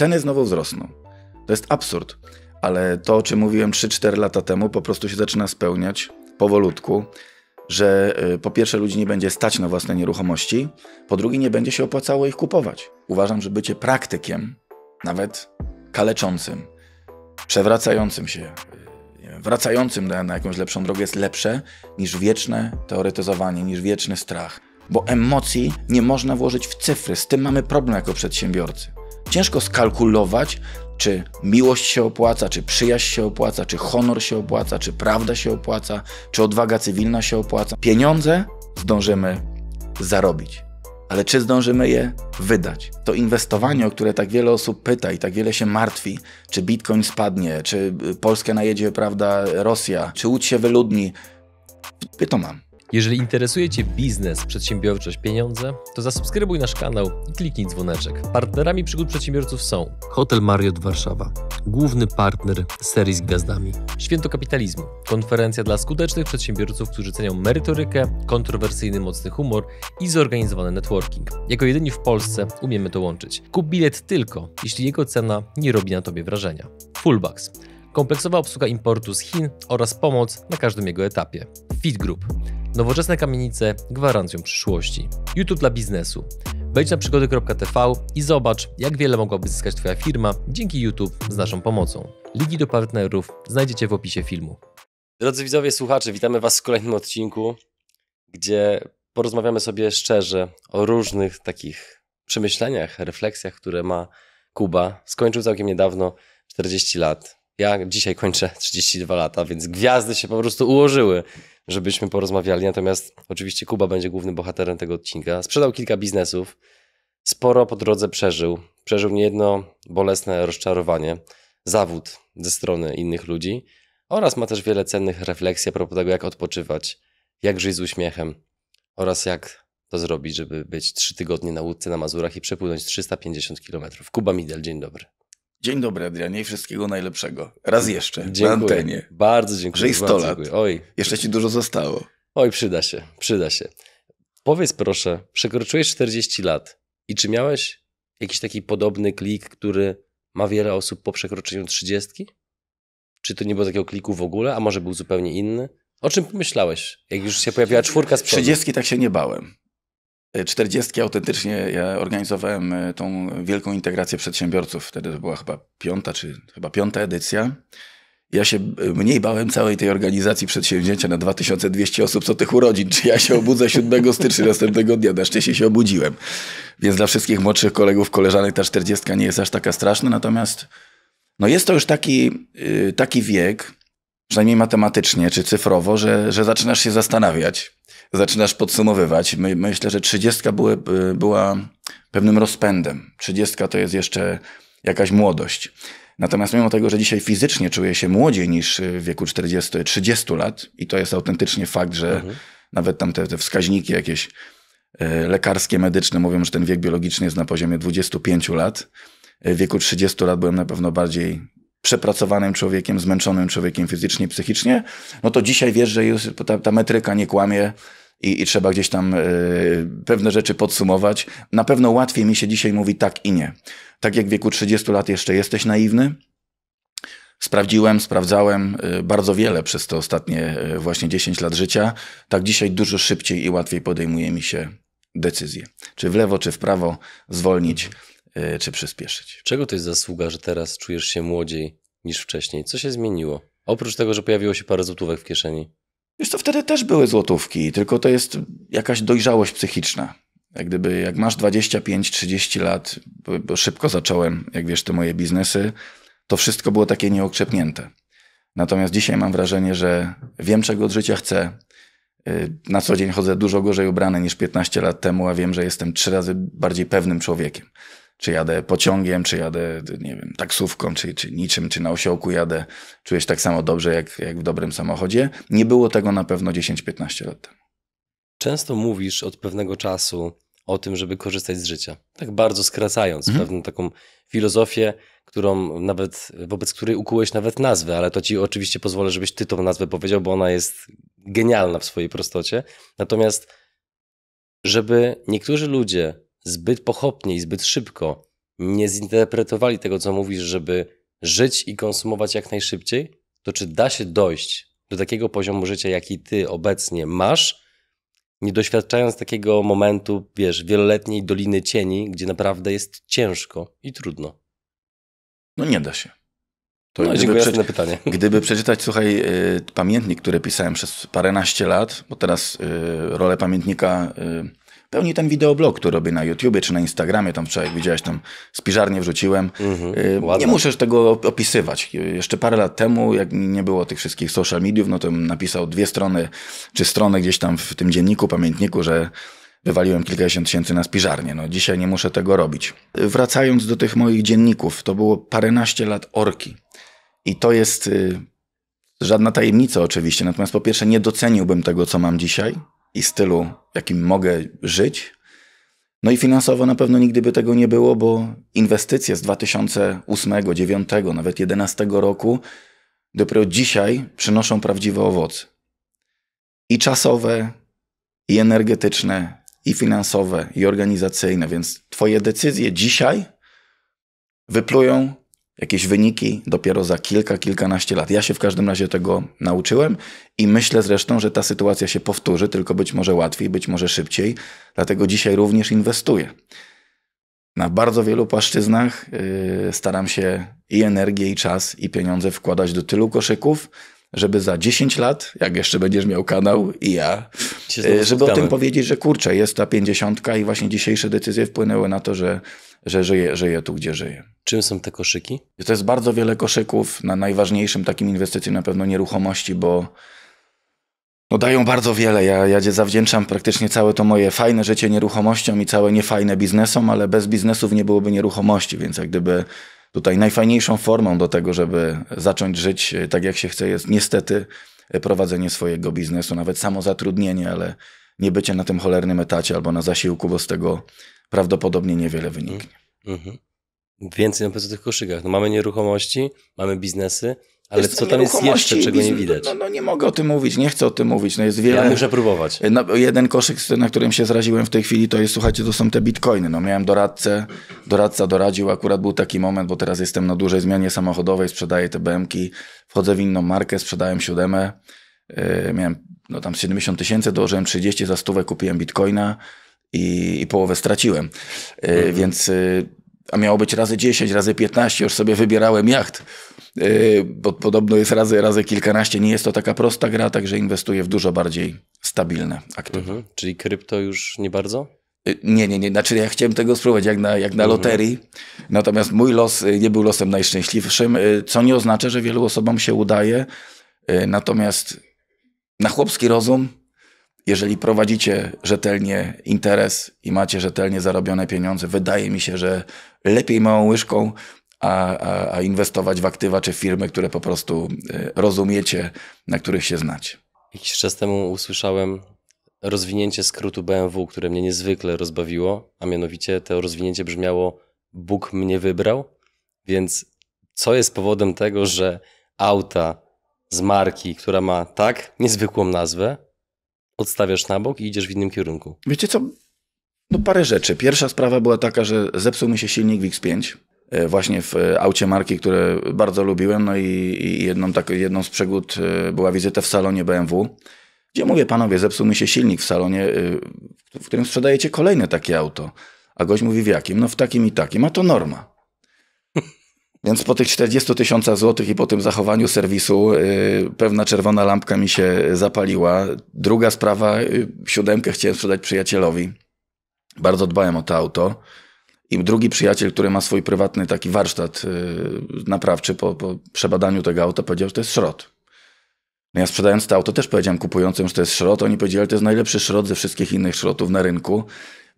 ceny znowu wzrosną. To jest absurd, ale to, o czym mówiłem 3-4 lata temu, po prostu się zaczyna spełniać powolutku, że y, po pierwsze ludzi nie będzie stać na własne nieruchomości, po drugie nie będzie się opłacało ich kupować. Uważam, że bycie praktykiem, nawet kaleczącym, przewracającym się, y, wracającym na, na jakąś lepszą drogę jest lepsze niż wieczne teoretyzowanie, niż wieczny strach. Bo emocji nie można włożyć w cyfry, z tym mamy problem jako przedsiębiorcy. Ciężko skalkulować, czy miłość się opłaca, czy przyjaźń się opłaca, czy honor się opłaca, czy prawda się opłaca, czy odwaga cywilna się opłaca. Pieniądze zdążymy zarobić, ale czy zdążymy je wydać? To inwestowanie, o które tak wiele osób pyta i tak wiele się martwi, czy bitcoin spadnie, czy Polskę najedzie, prawda, Rosja, czy Łódź się wyludni, to mam. Jeżeli interesuje Cię biznes, przedsiębiorczość, pieniądze, to zasubskrybuj nasz kanał i kliknij dzwoneczek. Partnerami przygód przedsiębiorców są Hotel Marriott Warszawa, główny partner serii z gwiazdami. Święto Kapitalizmu, konferencja dla skutecznych przedsiębiorców, którzy cenią merytorykę, kontrowersyjny mocny humor i zorganizowany networking. Jako jedyni w Polsce umiemy to łączyć. Kup bilet tylko, jeśli jego cena nie robi na Tobie wrażenia. Fullbacks, kompleksowa obsługa importu z Chin oraz pomoc na każdym jego etapie. Fit Group Nowoczesne kamienice gwarancją przyszłości. YouTube dla biznesu. Wejdź na przygody.tv i zobacz, jak wiele mogłaby zyskać Twoja firma dzięki YouTube z naszą pomocą. Linki do partnerów znajdziecie w opisie filmu. Drodzy widzowie, słuchacze, witamy Was w kolejnym odcinku, gdzie porozmawiamy sobie szczerze o różnych takich przemyśleniach, refleksjach, które ma Kuba. Skończył całkiem niedawno 40 lat. Ja dzisiaj kończę 32 lata, więc gwiazdy się po prostu ułożyły żebyśmy porozmawiali. Natomiast oczywiście Kuba będzie głównym bohaterem tego odcinka. Sprzedał kilka biznesów, sporo po drodze przeżył. Przeżył niejedno bolesne rozczarowanie, zawód ze strony innych ludzi oraz ma też wiele cennych refleksji a propos tego, jak odpoczywać, jak żyć z uśmiechem oraz jak to zrobić, żeby być trzy tygodnie na łódce na Mazurach i przepłynąć 350 km. Kuba Midel, dzień dobry. Dzień dobry, Adrianie, i wszystkiego najlepszego. Raz jeszcze, dziękuję. na antenie. Bardzo dziękuję. Żyj 100 lat. Oj. Jeszcze ci dużo zostało. Oj, przyda się, przyda się. Powiedz proszę, przekroczyłeś 40 lat i czy miałeś jakiś taki podobny klik, który ma wiele osób po przekroczeniu 30? Czy to nie było takiego kliku w ogóle, a może był zupełnie inny? O czym pomyślałeś, jak już się pojawiła czwórka z przodu? 30 tak się nie bałem. 40 e, autentycznie ja organizowałem e, tą wielką integrację przedsiębiorców. Wtedy to była chyba piąta, czy chyba piąta edycja. Ja się e, mniej bałem całej tej organizacji przedsięwzięcia na 2200 osób co tych urodzin. Czy ja się obudzę 7 stycznia następnego dnia? Na szczęście się obudziłem. Więc dla wszystkich młodszych kolegów, koleżanek ta 40 nie jest aż taka straszna. Natomiast no jest to już taki, taki wiek, przynajmniej matematycznie czy cyfrowo, że, że zaczynasz się zastanawiać zaczynasz podsumowywać. My, myślę, że 30 były, była pewnym rozpędem. 30 to jest jeszcze jakaś młodość. Natomiast mimo tego, że dzisiaj fizycznie czuję się młodziej niż w wieku 40, 30 lat i to jest autentycznie fakt, że mhm. nawet tam te, te wskaźniki jakieś e, lekarskie, medyczne mówią, że ten wiek biologiczny jest na poziomie 25 lat. E, w wieku 30 lat byłem na pewno bardziej przepracowanym człowiekiem, zmęczonym człowiekiem fizycznie, psychicznie, no to dzisiaj wiesz, że już ta, ta metryka nie kłamie, i, i trzeba gdzieś tam y, pewne rzeczy podsumować. Na pewno łatwiej mi się dzisiaj mówi tak i nie. Tak jak w wieku 30 lat jeszcze jesteś naiwny, Sprawdziłem, sprawdzałem e, bardzo wiele przez te ostatnie e, właśnie 10 lat życia. Tak dzisiaj dużo szybciej i łatwiej podejmuje mi się decyzje. Czy w lewo, czy w prawo zwolnić, czy przyspieszyć. Czego to jest zasługa, że teraz czujesz się młodziej niż wcześniej? Co się zmieniło? Oprócz tego, że pojawiło się parę złotówek w kieszeni. Wiesz to wtedy też były złotówki, tylko to jest jakaś dojrzałość psychiczna. Jak gdyby, jak masz 25-30 lat, bo szybko zacząłem, jak wiesz, te moje biznesy, to wszystko było takie nieokrzepnięte. Natomiast dzisiaj mam wrażenie, że wiem, czego od życia chcę. Y, na co dzień chodzę dużo gorzej ubrany niż 15 lat temu, a wiem, że jestem trzy razy bardziej pewnym człowiekiem czy jadę pociągiem, czy jadę, nie wiem, taksówką, czy, czy niczym, czy na osiołku jadę, czujesz tak samo dobrze jak, jak w dobrym samochodzie. Nie było tego na pewno 10-15 lat temu. Często mówisz od pewnego czasu o tym, żeby korzystać z życia. Tak bardzo skracając mhm. pewną taką filozofię, którą nawet, wobec której ukułeś nawet nazwę, ale to ci oczywiście pozwolę, żebyś ty tą nazwę powiedział, bo ona jest genialna w swojej prostocie. Natomiast, żeby niektórzy ludzie zbyt pochopnie i zbyt szybko nie zinterpretowali tego, co mówisz, żeby żyć i konsumować jak najszybciej, to czy da się dojść do takiego poziomu życia, jaki ty obecnie masz, nie doświadczając takiego momentu, wiesz, wieloletniej doliny cieni, gdzie naprawdę jest ciężko i trudno? No nie da się. To no, gdyby, przeczy... pytanie. gdyby przeczytać, słuchaj, y, pamiętnik, który pisałem przez paręnaście lat, bo teraz y, rolę pamiętnika y, pełni ten wideoblog, który robię na YouTubie czy na Instagramie, tam wczoraj widziałeś, tam spiżarnię wrzuciłem. Mhm, y, nie musisz tego opisywać. Y, jeszcze parę lat temu, jak nie było tych wszystkich social mediów, no to napisał dwie strony, czy stronę gdzieś tam w tym dzienniku, pamiętniku, że wywaliłem kilkadziesiąt tysięcy na spiżarnię. No dzisiaj nie muszę tego robić. Wracając do tych moich dzienników, to było paręnaście lat orki. I to jest y, żadna tajemnica oczywiście, natomiast po pierwsze nie doceniłbym tego, co mam dzisiaj, i stylu, jakim mogę żyć. No i finansowo na pewno nigdy by tego nie było, bo inwestycje z 2008, 2009, nawet 2011 roku dopiero dzisiaj przynoszą prawdziwe owoce. I czasowe, i energetyczne, i finansowe, i organizacyjne. Więc Twoje decyzje dzisiaj wyplują jakieś wyniki dopiero za kilka, kilkanaście lat. Ja się w każdym razie tego nauczyłem i myślę zresztą, że ta sytuacja się powtórzy, tylko być może łatwiej, być może szybciej. Dlatego dzisiaj również inwestuję. Na bardzo wielu płaszczyznach yy, staram się i energię, i czas, i pieniądze wkładać do tylu koszyków, żeby za 10 lat, jak jeszcze będziesz miał kanał i ja, e, żeby spotkamy. o tym powiedzieć, że kurczę, jest ta 50 i właśnie dzisiejsze decyzje wpłynęły na to, że, że żyję, żyję tu, gdzie żyję. Czym są te koszyki? To jest bardzo wiele koszyków. Na najważniejszym takim inwestycji na pewno nieruchomości, bo no dają bardzo wiele. Ja, ja zawdzięczam praktycznie całe to moje fajne życie nieruchomościom i całe niefajne biznesom, ale bez biznesów nie byłoby nieruchomości, więc jak gdyby tutaj najfajniejszą formą do tego, żeby zacząć żyć e, tak jak się chce, jest niestety e, prowadzenie swojego biznesu, nawet samo zatrudnienie, ale nie bycie na tym cholernym etacie albo na zasiłku, bo z tego prawdopodobnie niewiele wyniknie. Mm -hmm. Więcej na pewno tych koszykach. No mamy nieruchomości, mamy biznesy, ale co tam jest jeszcze, czego nie widać? No, no, nie mogę o tym mówić, nie chcę o tym mówić. No jest wiele. Ja muszę próbować. E, no, jeden koszyk, na którym się zraziłem w tej chwili, to jest, słuchajcie, to są te bitcoiny. No miałem doradcę, doradca doradził, akurat był taki moment, bo teraz jestem na dużej zmianie samochodowej, sprzedaję te BM-ki, wchodzę w inną markę, sprzedałem siódemę, yy, miałem no, tam 70 tysięcy, dołożyłem 30, za stówę kupiłem bitcoina i, i połowę straciłem. E, mhm. Więc a miało być razy 10, razy 15, już sobie wybierałem jacht, e, bo podobno jest razy, razy kilkanaście. Nie jest to taka prosta gra, także inwestuję w dużo bardziej stabilne aktywa. Mhm. Czyli krypto już nie bardzo? E, nie, nie, nie. Znaczy ja chciałem tego spróbować jak na, jak na mhm. loterii. Natomiast mój los e, nie był losem najszczęśliwszym, co nie oznacza, że wielu osobom się udaje. Natomiast na chłopski rozum jeżeli prowadzicie rzetelnie interes i macie rzetelnie zarobione pieniądze, wydaje mi się, że lepiej małą łyżką, a, a, a inwestować w aktywa czy firmy, które po prostu e, rozumiecie, na których się znacie. Jakiś czas temu usłyszałem rozwinięcie skrótu BMW, które mnie niezwykle rozbawiło, a mianowicie to rozwinięcie brzmiało Bóg mnie wybrał, więc co jest powodem tego, że auta z marki, która ma tak niezwykłą nazwę, odstawiasz na bok i idziesz w innym kierunku. Wiecie co? No parę rzeczy. Pierwsza sprawa była taka, że zepsuł mi się silnik wx 5 e, właśnie w e, aucie marki, które bardzo lubiłem. No i, i jedną, tak, jedną z przygód e, była wizyta w salonie BMW, gdzie mówię, panowie, zepsuł mi się silnik w salonie, w którym sprzedajecie kolejne takie auto. A gość mówi, w jakim? No w takim i takim, a to norma. Więc po tych 40 tysiącach złotych i po tym zachowaniu serwisu yy, pewna czerwona lampka mi się zapaliła. Druga sprawa, yy, siódemkę chciałem sprzedać przyjacielowi. Bardzo dbałem o to auto. I drugi przyjaciel, który ma swój prywatny taki warsztat yy, naprawczy po, po, przebadaniu tego auta powiedział, że to jest szrot. No ja sprzedając to auto też powiedziałem kupującym, że to jest szrot. Oni powiedzieli, że to jest najlepszy szrot ze wszystkich innych szrotów na rynku.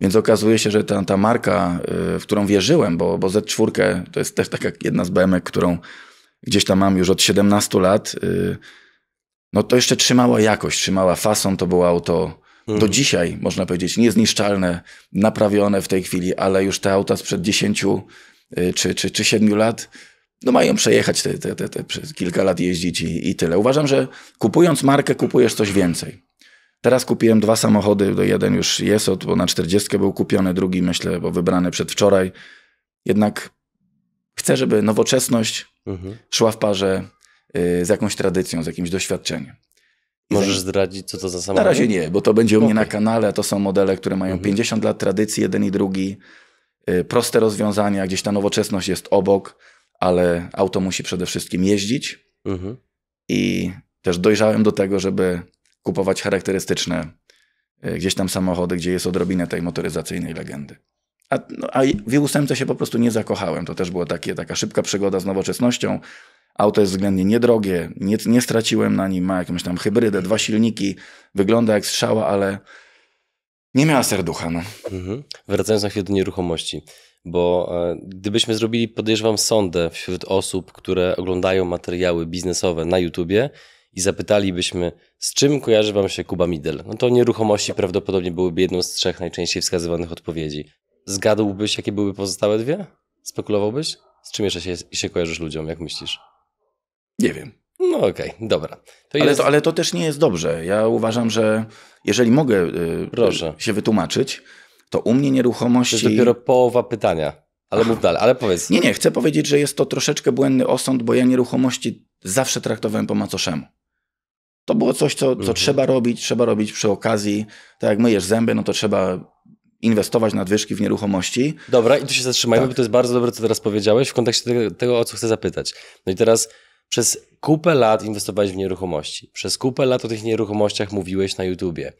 Więc okazuje się, że ta, ta marka, y, w którą wierzyłem, bo, bo Z4 to jest też taka jedna z BMW, którą gdzieś tam mam już od 17 lat, y, no to jeszcze trzymała jakość, trzymała fason, to było auto mhm. do dzisiaj, można powiedzieć, niezniszczalne, naprawione w tej chwili, ale już te auta sprzed 10 y, czy, czy, czy 7 lat, no mają przejechać te, te, te, te, przez kilka lat jeździć i, i tyle. Uważam, że kupując markę, kupujesz coś więcej. Teraz kupiłem dwa samochody, jeden już jest, od, bo na 40 był kupiony, drugi myślę, bo wybrany przedwczoraj. Jednak chcę, żeby nowoczesność mhm. szła w parze y, z jakąś tradycją, z jakimś doświadczeniem. Możesz zdradzić, co to za samochód? Na razie nie, bo to będzie u okay. mnie na kanale. To są modele, które mają mhm. 50 lat tradycji, jeden i drugi. Y, proste rozwiązania, gdzieś ta nowoczesność jest obok, ale auto musi przede wszystkim jeździć. Mhm. I też dojrzałem do tego, żeby kupować charakterystyczne e, gdzieś tam samochody, gdzie jest odrobinę tej motoryzacyjnej legendy. A, no, a w 8 się po prostu nie zakochałem. To też była takie, taka szybka przygoda z nowoczesnością. Auto jest względnie niedrogie, nie, nie straciłem na nim, ma jakąś tam hybrydę, dwa silniki, wygląda jak strzała, ale nie miała serducha. No. Mhm. Wracając na chwilę do nieruchomości, bo e, gdybyśmy zrobili, podejrzewam, sondę wśród osób, które oglądają materiały biznesowe na YouTubie i zapytalibyśmy, z czym kojarzy Wam się Kuba Midel, no to nieruchomości prawdopodobnie byłyby jedną z trzech najczęściej wskazywanych odpowiedzi. Zgadłbyś, jakie byłyby pozostałe dwie? Spekulowałbyś? Z czym jeszcze się, się kojarzysz ludziom, jak myślisz? Nie wiem. No okej, okay, dobra. To ale, jest... to, ale to też nie jest dobrze. Ja uważam, że jeżeli mogę yy, się wytłumaczyć, to u mnie nieruchomości... To jest dopiero połowa pytania. Ale mów dalej, ale powiedz. Nie, nie, chcę powiedzieć, że jest to troszeczkę błędny osąd, bo ja nieruchomości zawsze traktowałem po macoszemu to było coś, co, co mhm. trzeba robić, trzeba robić przy okazji. Tak jak myjesz zęby, no to trzeba inwestować nadwyżki w nieruchomości. Dobra, i tu się zatrzymajmy, tak. bo to jest bardzo dobre, co teraz powiedziałeś, w kontekście tego, tego, o co chcę zapytać. No i teraz przez kupę lat inwestowałeś w nieruchomości. Przez kupę lat o tych nieruchomościach mówiłeś na YouTubie.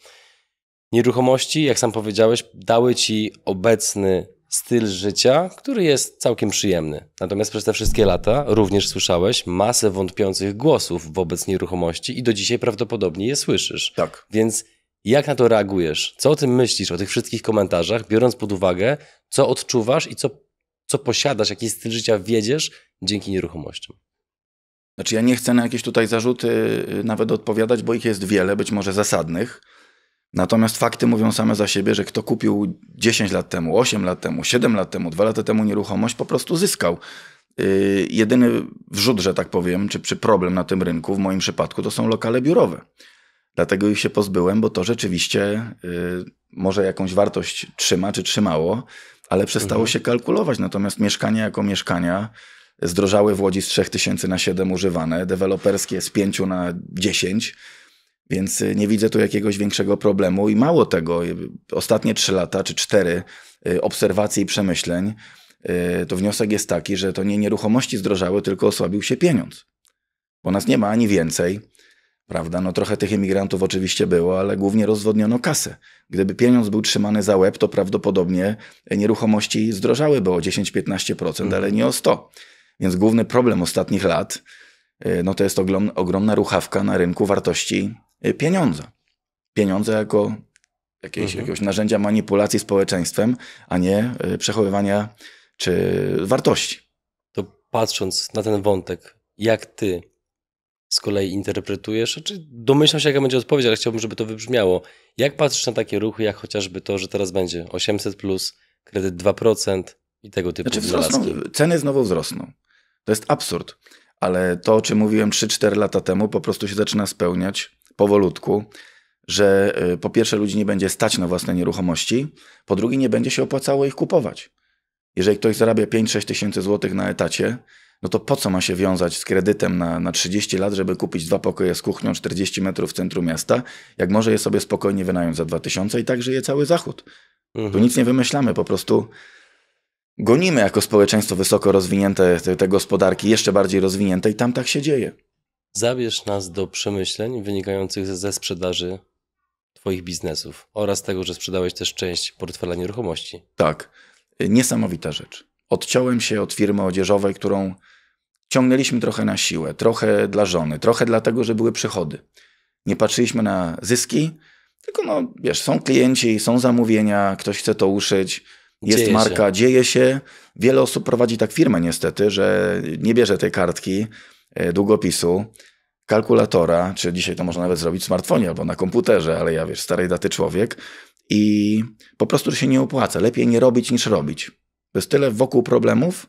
Nieruchomości, jak sam powiedziałeś, dały ci obecny styl życia, który jest całkiem przyjemny. Natomiast przez te wszystkie lata również słyszałeś masę wątpiących głosów wobec nieruchomości i do dzisiaj prawdopodobnie je słyszysz. Tak. Więc jak na to reagujesz? Co o tym myślisz, o tych wszystkich komentarzach, biorąc pod uwagę, co odczuwasz i co, co posiadasz, jaki styl życia wiedziesz dzięki nieruchomościom? Znaczy, ja nie chcę na jakieś tutaj zarzuty y, nawet odpowiadać, bo ich jest wiele, być może zasadnych. Natomiast fakty mówią same za siebie, że kto kupił 10 lat temu, 8 lat temu, 7 lat temu, 2 lata temu nieruchomość, po prostu zyskał. Y, jedyny wrzut, że tak powiem, czy, czy problem na tym rynku w moim przypadku to są lokale biurowe. Dlatego ich się pozbyłem, bo to rzeczywiście y, może jakąś wartość trzyma czy trzymało, ale przestało mhm. się kalkulować. Natomiast mieszkania jako mieszkania zdrożały w Łodzi z 3000 na 7 używane, deweloperskie z 5 na 10 więc y, nie widzę tu jakiegoś większego problemu i mało tego, y, ostatnie trzy lata czy cztery y, obserwacji i przemyśleń, to wniosek jest taki, że to nie nieruchomości zdrożały, tylko osłabił się pieniądz. Bo nas nie ma ani więcej, prawda? No trochę tych imigrantów oczywiście było, ale głównie rozwodniono kasę. Gdyby pieniądz był trzymany za łeb, to prawdopodobnie nieruchomości zdrożałyby o 10-15%, mhm. ale nie o 100%. Więc główny problem ostatnich lat no to jest ogrom, ogromna ruchawka na rynku wartości Y, pieniądza. Pieniądze jako jakieś, mhm. jakiegoś narzędzia manipulacji społeczeństwem, a nie y, przechowywania czy wartości. To patrząc na ten wątek, jak ty z kolei interpretujesz, czy domyślam się, jaka będzie odpowiedź, ale chciałbym, żeby to wybrzmiało. Jak patrzysz na takie ruchy, jak chociażby to, że teraz będzie 800 plus, kredyt 2% i tego typu znaczy wzrosną, Ceny znowu wzrosną. To jest absurd, ale to, o czym mówiłem 3-4 lata temu, po prostu się zaczyna spełniać powolutku, że y, po pierwsze ludzi nie będzie stać na własne nieruchomości, po drugie nie będzie się opłacało ich kupować. Jeżeli ktoś zarabia 5-6 tysięcy złotych na etacie, no to po co ma się wiązać z kredytem na, na 30 lat, żeby kupić dwa pokoje z kuchnią 40 metrów w centrum miasta, jak może je sobie spokojnie wynająć za 2000 i tak żyje cały Zachód. Mhm. Tu nic nie wymyślamy, po prostu gonimy jako społeczeństwo wysoko rozwinięte te, te gospodarki, jeszcze bardziej rozwinięte i tam tak się dzieje. Zabierz nas do przemyśleń wynikających ze sprzedaży Twoich biznesów oraz tego, że sprzedałeś też część portfela nieruchomości. Tak, niesamowita rzecz. Odciąłem się od firmy odzieżowej, którą ciągnęliśmy trochę na siłę, trochę dla żony, trochę dlatego, że były przychody. Nie patrzyliśmy na zyski, tylko no, wiesz, są klienci, są zamówienia, ktoś chce to uszyć, jest dzieje marka, się. dzieje się. Wiele osób prowadzi tak firmę niestety, że nie bierze tej kartki, E, długopisu, kalkulatora, czy dzisiaj to można nawet zrobić w smartfonie albo na komputerze, ale ja wiesz, starej daty człowiek i po prostu się nie opłaca. Lepiej nie robić niż robić. To jest tyle wokół problemów,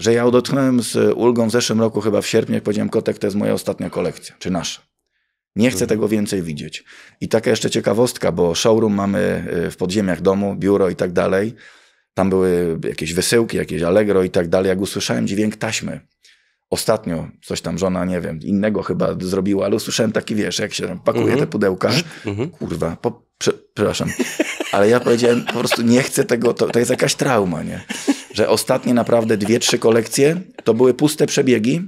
że ja odetchnąłem z ulgą w zeszłym roku, chyba w sierpniu, jak powiedziałem, kotek to jest moja ostatnia kolekcja, czy nasza. Nie chcę mhm. tego więcej widzieć. I taka jeszcze ciekawostka, bo showroom mamy y, w podziemiach domu, biuro i tak dalej. Tam były jakieś wysyłki, jakieś Allegro i tak dalej. Jak usłyszałem dźwięk taśmy, ostatnio coś tam żona, nie wiem, innego chyba zrobiła, ale usłyszałem taki, wiesz, jak się pakuje mhm. te pudełka. Mhm. Mhm. Kurwa, po, prze, przepraszam. Ale ja powiedziałem, po prostu nie chcę tego, to, to jest jakaś trauma, nie? Że ostatnie naprawdę dwie, trzy kolekcje to były puste przebiegi,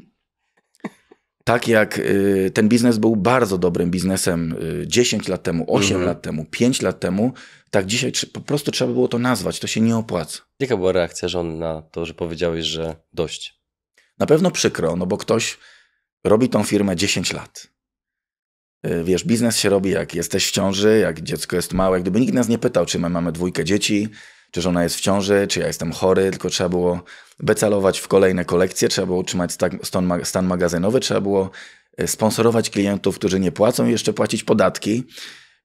tak jak y, ten biznes był bardzo dobrym biznesem y, 10 lat temu, 8 lat temu, 5 lat temu, tak dzisiaj po prostu trzeba było to nazwać, to się nie opłaca. Jaka była reakcja żony na to, że powiedziałeś, że dość? Na pewno przykro, no bo ktoś robi tą firmę 10 lat. Y, wiesz, biznes się robi, jak jesteś w ciąży, jak dziecko jest małe. Gdyby nikt nas nie pytał, czy my mamy dwójkę dzieci, czy żona jest w ciąży, czy ja jestem chory, tylko trzeba było becalować w kolejne kolekcje, trzeba było utrzymać stan magazynowy, trzeba było y, sponsorować klientów, którzy nie płacą i jeszcze płacić podatki.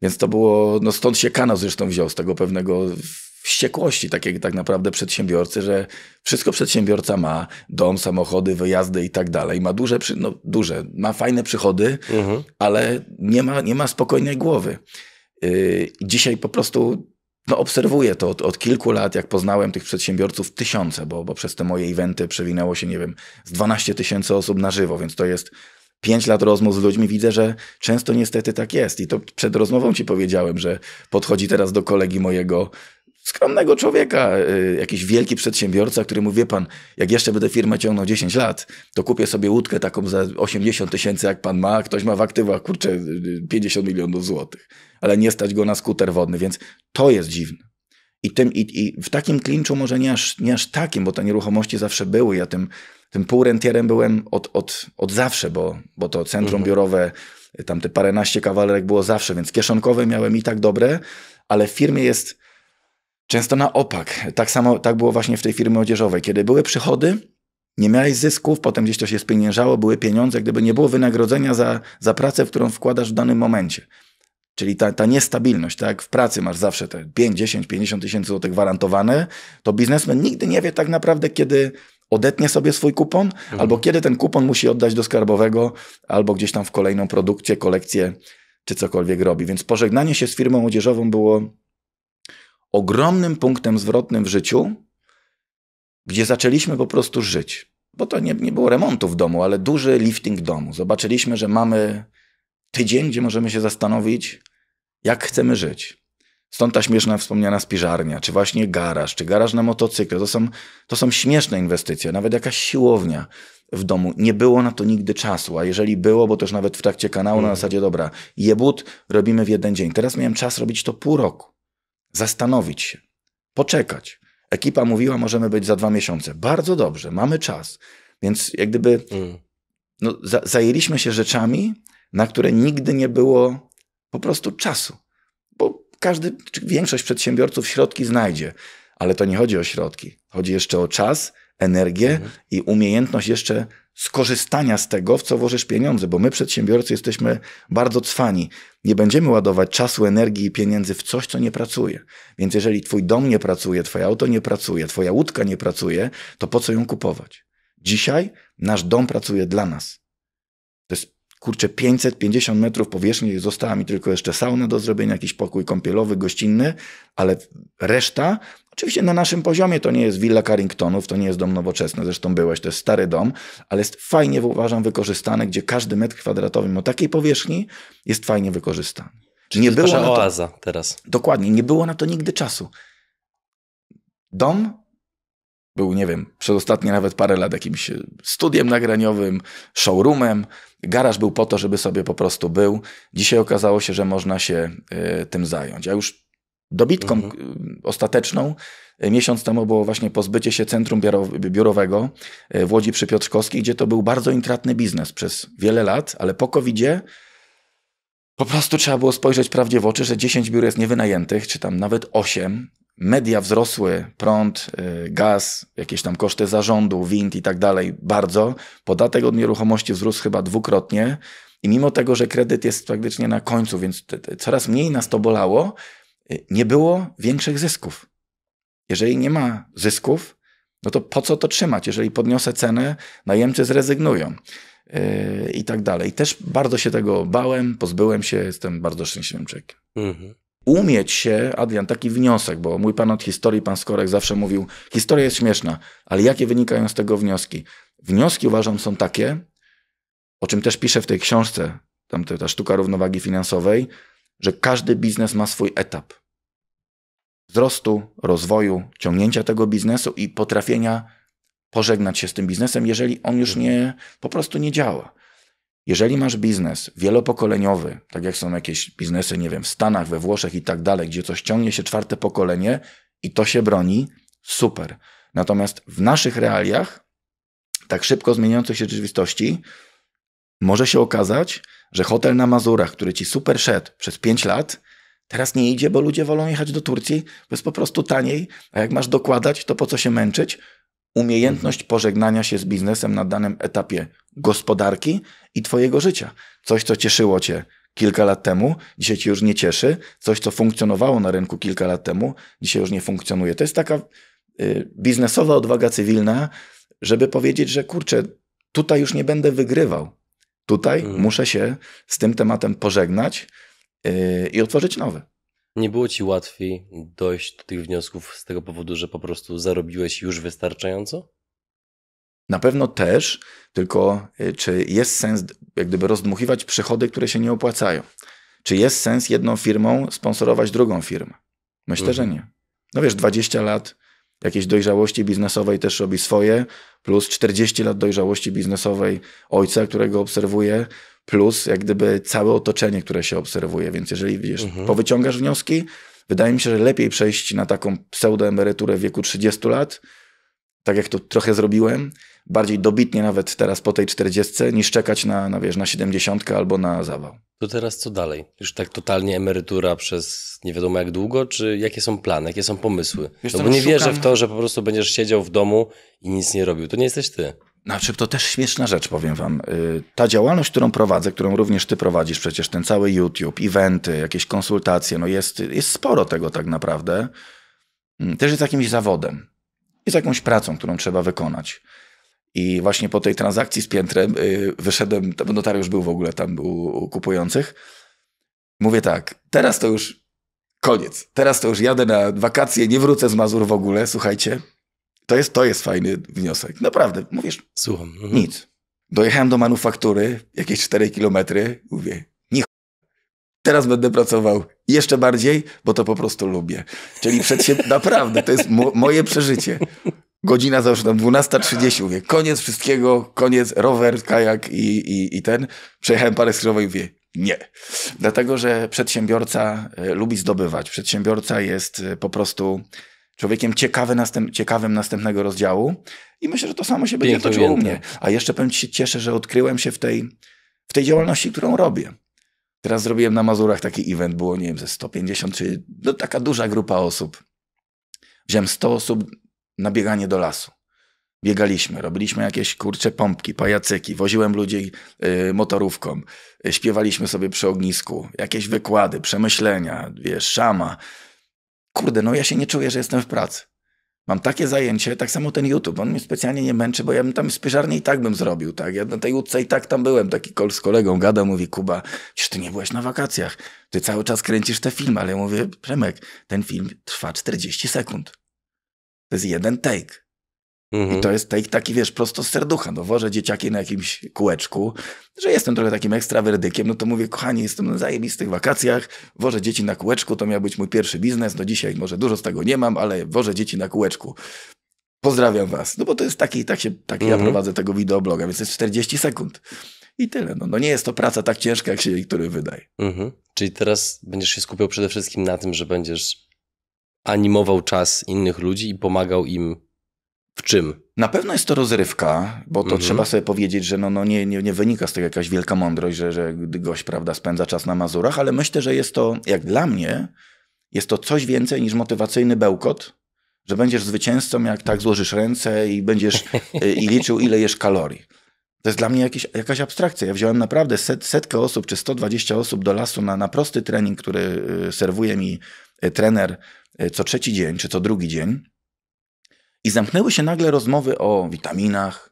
Więc to było, no stąd się kanał zresztą wziął z tego pewnego wściekłości takiego tak naprawdę przedsiębiorcy, że wszystko przedsiębiorca ma, dom, samochody, wyjazdy i tak dalej. Ma duże, no duże, ma fajne przychody, mhm. ale nie ma, nie ma spokojnej głowy. Yy, dzisiaj po prostu no, obserwuję to od, od, kilku lat, jak poznałem tych przedsiębiorców tysiące, bo, bo przez te moje eventy przewinęło się, nie wiem, z 12 tysięcy osób na żywo, więc to jest pięć lat rozmów z ludźmi, widzę, że często niestety tak jest. I to przed rozmową ci powiedziałem, że podchodzi teraz do kolegi mojego skromnego człowieka, y, jakiś wielki przedsiębiorca, który mówi, wie pan, jak jeszcze będę firmę ciągnął 10 lat, to kupię sobie łódkę taką za 80 tysięcy, jak pan ma, ktoś ma w aktywach, kurczę, 50 milionów złotych, ale nie stać go na skuter wodny, więc to jest dziwne. I, tym, i, i w takim klinczu może nie aż, nie aż takim, bo te nieruchomości zawsze były. Ja tym, tym półrentierem byłem od, od, od zawsze, bo, bo to centrum mhm. biurowe, y, tam te paręnaście kawalerek było zawsze, więc kieszonkowe miałem i tak dobre, ale w firmie jest Często na opak. Tak samo tak było właśnie w tej firmie odzieżowej. Kiedy były przychody, nie miałeś zysków, potem gdzieś to się spieniężało, były pieniądze, gdyby nie było wynagrodzenia za, za pracę, w którą wkładasz w danym momencie. Czyli ta, ta niestabilność, tak? W pracy masz zawsze te 5, 10, 50 tysięcy złotych gwarantowane, to biznesmen nigdy nie wie tak naprawdę, kiedy odetnie sobie swój kupon, mhm. albo kiedy ten kupon musi oddać do skarbowego, albo gdzieś tam w kolejną produkcję, kolekcję czy cokolwiek robi. Więc pożegnanie się z firmą odzieżową było ogromnym punktem zwrotnym w życiu, gdzie zaczęliśmy po prostu żyć. Bo to nie, nie było remontu w domu, ale duży lifting domu. Zobaczyliśmy, że mamy tydzień, gdzie możemy się zastanowić, jak chcemy żyć. Stąd ta śmieszna wspomniana spiżarnia, czy właśnie garaż, czy garaż na motocykle. To są, to są śmieszne inwestycje, nawet jakaś siłownia w domu. Nie było na to nigdy czasu, a jeżeli było, bo też nawet w trakcie kanału mm. na mhm. zasadzie, dobra, jebut robimy w jeden dzień. Teraz miałem czas robić to pół roku zastanowić się, poczekać. Ekipa mówiła, możemy być za dwa miesiące. Bardzo dobrze, mamy czas. Więc jak gdyby mm. no, za zajęliśmy się rzeczami, na które nigdy nie było po prostu czasu. Bo każdy, czy większość przedsiębiorców środki znajdzie. Ale to nie chodzi o środki. Chodzi jeszcze o czas, energię mm. i umiejętność jeszcze skorzystania z tego, w co włożysz pieniądze, bo my przedsiębiorcy jesteśmy bardzo cwani. Nie będziemy ładować czasu, energii i pieniędzy w coś, co nie pracuje. Więc jeżeli twój dom nie pracuje, twoje auto nie pracuje, twoja łódka nie pracuje, to po co ją kupować? Dzisiaj nasz dom pracuje dla nas. To jest kurczę 550 metrów powierzchni, została mi tylko jeszcze sauna do zrobienia, jakiś pokój kąpielowy, gościnny, ale reszta Oczywiście na naszym poziomie to nie jest Villa Carringtonów, to nie jest dom nowoczesny, zresztą byłeś, to jest stary dom, ale jest fajnie, uważam, wykorzystany, gdzie każdy metr kwadratowy o takiej powierzchni jest fajnie wykorzystany. Czyli nie to jest było oaza to, teraz. Dokładnie, nie było na to nigdy czasu. Dom był, nie wiem, przez ostatnie nawet parę lat jakimś studiem nagraniowym, showroomem. Garaż był po to, żeby sobie po prostu był. Dzisiaj okazało się, że można się y, tym zająć. Ja już Dobitką mhm. Y, ostateczną miesiąc temu było właśnie pozbycie się centrum biurowego y, w Łodzi przy Piotrkowskiej, gdzie to był bardzo intratny biznes przez wiele lat, ale po covidzie po prostu trzeba było spojrzeć prawdzie w oczy, że 10 biur jest niewynajętych, czy tam nawet 8. Media wzrosły, prąd, y, gaz, jakieś tam koszty zarządu, wind i tak dalej bardzo. Podatek od nieruchomości wzrósł chyba dwukrotnie. I mimo tego, że kredyt jest praktycznie na końcu, więc coraz mniej nas to bolało, Y, nie było większych zysków. Jeżeli nie ma zysków, no to po co to trzymać? Jeżeli podniosę cenę, najemcy zrezygnują yy, i tak dalej. Też bardzo się tego bałem, pozbyłem się, jestem bardzo szczęśliwym człowiekiem. Mhm. Umieć się, Adrian, taki wniosek, bo mój pan od historii, pan Skorek zawsze mówił, historia jest śmieszna, ale jakie wynikają z tego wnioski? Wnioski uważam są takie, o czym też piszę w tej książce, tam ta sztuka równowagi finansowej, że każdy biznes ma swój etap wzrostu, rozwoju, ciągnięcia tego biznesu i potrafienia pożegnać się z tym biznesem, jeżeli on już nie, po prostu nie działa. Jeżeli masz biznes wielopokoleniowy, tak jak są jakieś biznesy, nie wiem, w Stanach, we Włoszech i tak dalej, gdzie coś ciągnie się czwarte pokolenie i to się broni, super. Natomiast w naszych realiach, tak szybko zmieniających się rzeczywistości, może się okazać, że hotel na Mazurach, który ci super szedł przez 5 lat, teraz nie idzie, bo ludzie wolą jechać do Turcji, bo jest po prostu taniej, a jak masz dokładać, to po co się męczyć? Umiejętność mhm. pożegnania się z biznesem na danym etapie gospodarki i twojego życia. Coś, co cieszyło cię kilka lat temu, dzisiaj ci już nie cieszy. Coś, co funkcjonowało na rynku kilka lat temu, dzisiaj już nie funkcjonuje. To jest taka y, biznesowa odwaga cywilna, żeby powiedzieć, że kurczę, tutaj już nie będę wygrywał. Tutaj mm. muszę się z tym tematem pożegnać yy, i otworzyć nowy. Nie było ci łatwiej dojść do tych wniosków z tego powodu, że po prostu zarobiłeś już wystarczająco? Na pewno też, tylko y, czy jest sens jak gdyby rozdmuchiwać przychody, które się nie opłacają? Czy jest sens jedną firmą sponsorować drugą firmę? Myślę, mhm. że nie. No wiesz, 20 lat jakiejś dojrzałości biznesowej też robi swoje, plus 40 lat dojrzałości biznesowej ojca, którego obserwuję, plus jak gdyby całe otoczenie, które się obserwuje. Więc jeżeli wiesz, mhm. powyciągasz wnioski, wydaje mi się, że lepiej przejść na taką pseudoemeryturę w wieku 30 lat, tak jak to trochę zrobiłem, bardziej dobitnie nawet teraz po tej 40, niż czekać na, na, wiesz, na 70 albo na zawał. To teraz co dalej? Już tak totalnie emerytura przez nie wiadomo jak długo, czy jakie są plany, jakie są pomysły? Wiesz, no bo no nie wierzę w to, że po prostu będziesz siedział w domu i nic nie robił. To nie jesteś ty. Znaczy, to też śmieszna rzecz, powiem wam. Y, ta działalność, którą prowadzę, którą również ty prowadzisz, przecież ten cały YouTube, eventy, jakieś konsultacje, no jest, jest sporo tego tak naprawdę. Mm, też jest jakimś zawodem. Jest jakąś pracą, którą trzeba wykonać. I właśnie po tej transakcji z piętrem yy, wyszedłem, bo notariusz był w ogóle tam u, kupujących. Mówię tak, teraz to już koniec. Teraz to już jadę na wakacje, nie wrócę z Mazur w ogóle, słuchajcie. To jest, to jest fajny wniosek. Naprawdę, mówisz? Słucham. Mhm. Nic. Dojechałem do manufaktury, jakieś 4 kilometry. Mówię, nie Teraz będę pracował jeszcze bardziej, bo to po prostu lubię. Czyli przed się, naprawdę, to jest mo moje przeżycie. Godzina zawsze tam 12.30, mówię, koniec wszystkiego, koniec, rower, kajak i, i, i ten. Przejechałem parę skrzyżowań i mówię, nie. Dlatego, że przedsiębiorca e, lubi zdobywać. Przedsiębiorca jest e, po prostu człowiekiem ciekawy następ, ciekawym następnego rozdziału i myślę, że to samo się będzie Pięknie toczyło u mnie. A jeszcze powiem Ci, się cieszę, że odkryłem się w tej, w tej działalności, którą robię. Teraz zrobiłem na Mazurach taki event, było nie wiem, ze 150 czy no, taka duża grupa osób. Wziąłem 100 osób, na bieganie do lasu. Biegaliśmy, robiliśmy jakieś kurcze pompki, pajacyki, woziłem ludzi y, motorówką, y, śpiewaliśmy sobie przy ognisku, jakieś wykłady, przemyślenia, wiesz, szama. Kurde, no ja się nie czuję, że jestem w pracy. Mam takie zajęcie, tak samo ten YouTube, on mnie specjalnie nie męczy, bo ja bym tam spiżarni i tak bym zrobił, tak? Ja na tej łódce i tak tam byłem, taki kol z kolegą gada, mówi Kuba, czy ty nie byłeś na wakacjach, ty cały czas kręcisz te filmy, ale ja mówię, Przemek, ten film trwa 40 sekund. To jest jeden take. Mhm. I to jest take taki, wiesz, prosto z serducha. No, wożę dzieciaki na jakimś kółeczku, że jestem trochę takim ekstrawerdykiem, no to mówię, kochani, jestem na zajebistych wakacjach, wożę dzieci na kółeczku, to miał być mój pierwszy biznes, no dzisiaj może dużo z tego nie mam, ale wożę dzieci na kółeczku. Pozdrawiam was. No bo to jest taki, tak się, tak mhm. ja prowadzę tego wideobloga, więc jest 40 sekund. I tyle. No, no nie jest to praca tak ciężka, jak się jej który wydaje. Mhm. Czyli teraz będziesz się skupiał przede wszystkim na tym, że będziesz animował czas innych ludzi i pomagał im w czym? Na pewno jest to rozrywka, bo to mhm. trzeba sobie powiedzieć, że no, no nie, nie, nie, wynika z tego jakaś wielka mądrość, że, że gość prawda, spędza czas na Mazurach, ale myślę, że jest to, jak dla mnie, jest to coś więcej niż motywacyjny bełkot, że będziesz zwycięzcą, jak tak złożysz ręce i będziesz y, i liczył, ile jesz kalorii. To jest dla mnie jakieś, jakaś abstrakcja. Ja wziąłem naprawdę set, setkę osób czy 120 osób do lasu na, na prosty trening, który y, serwuje mi E, trener e, co trzeci dzień czy co drugi dzień. I zamknęły się nagle rozmowy o witaminach,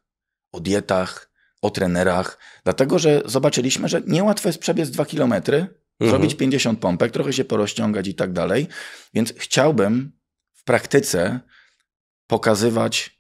o dietach, o trenerach, dlatego że zobaczyliśmy, że niełatwo jest przebiec dwa kilometry, mhm. zrobić 50 pompek, trochę się porozciągać i tak dalej. Więc chciałbym w praktyce pokazywać,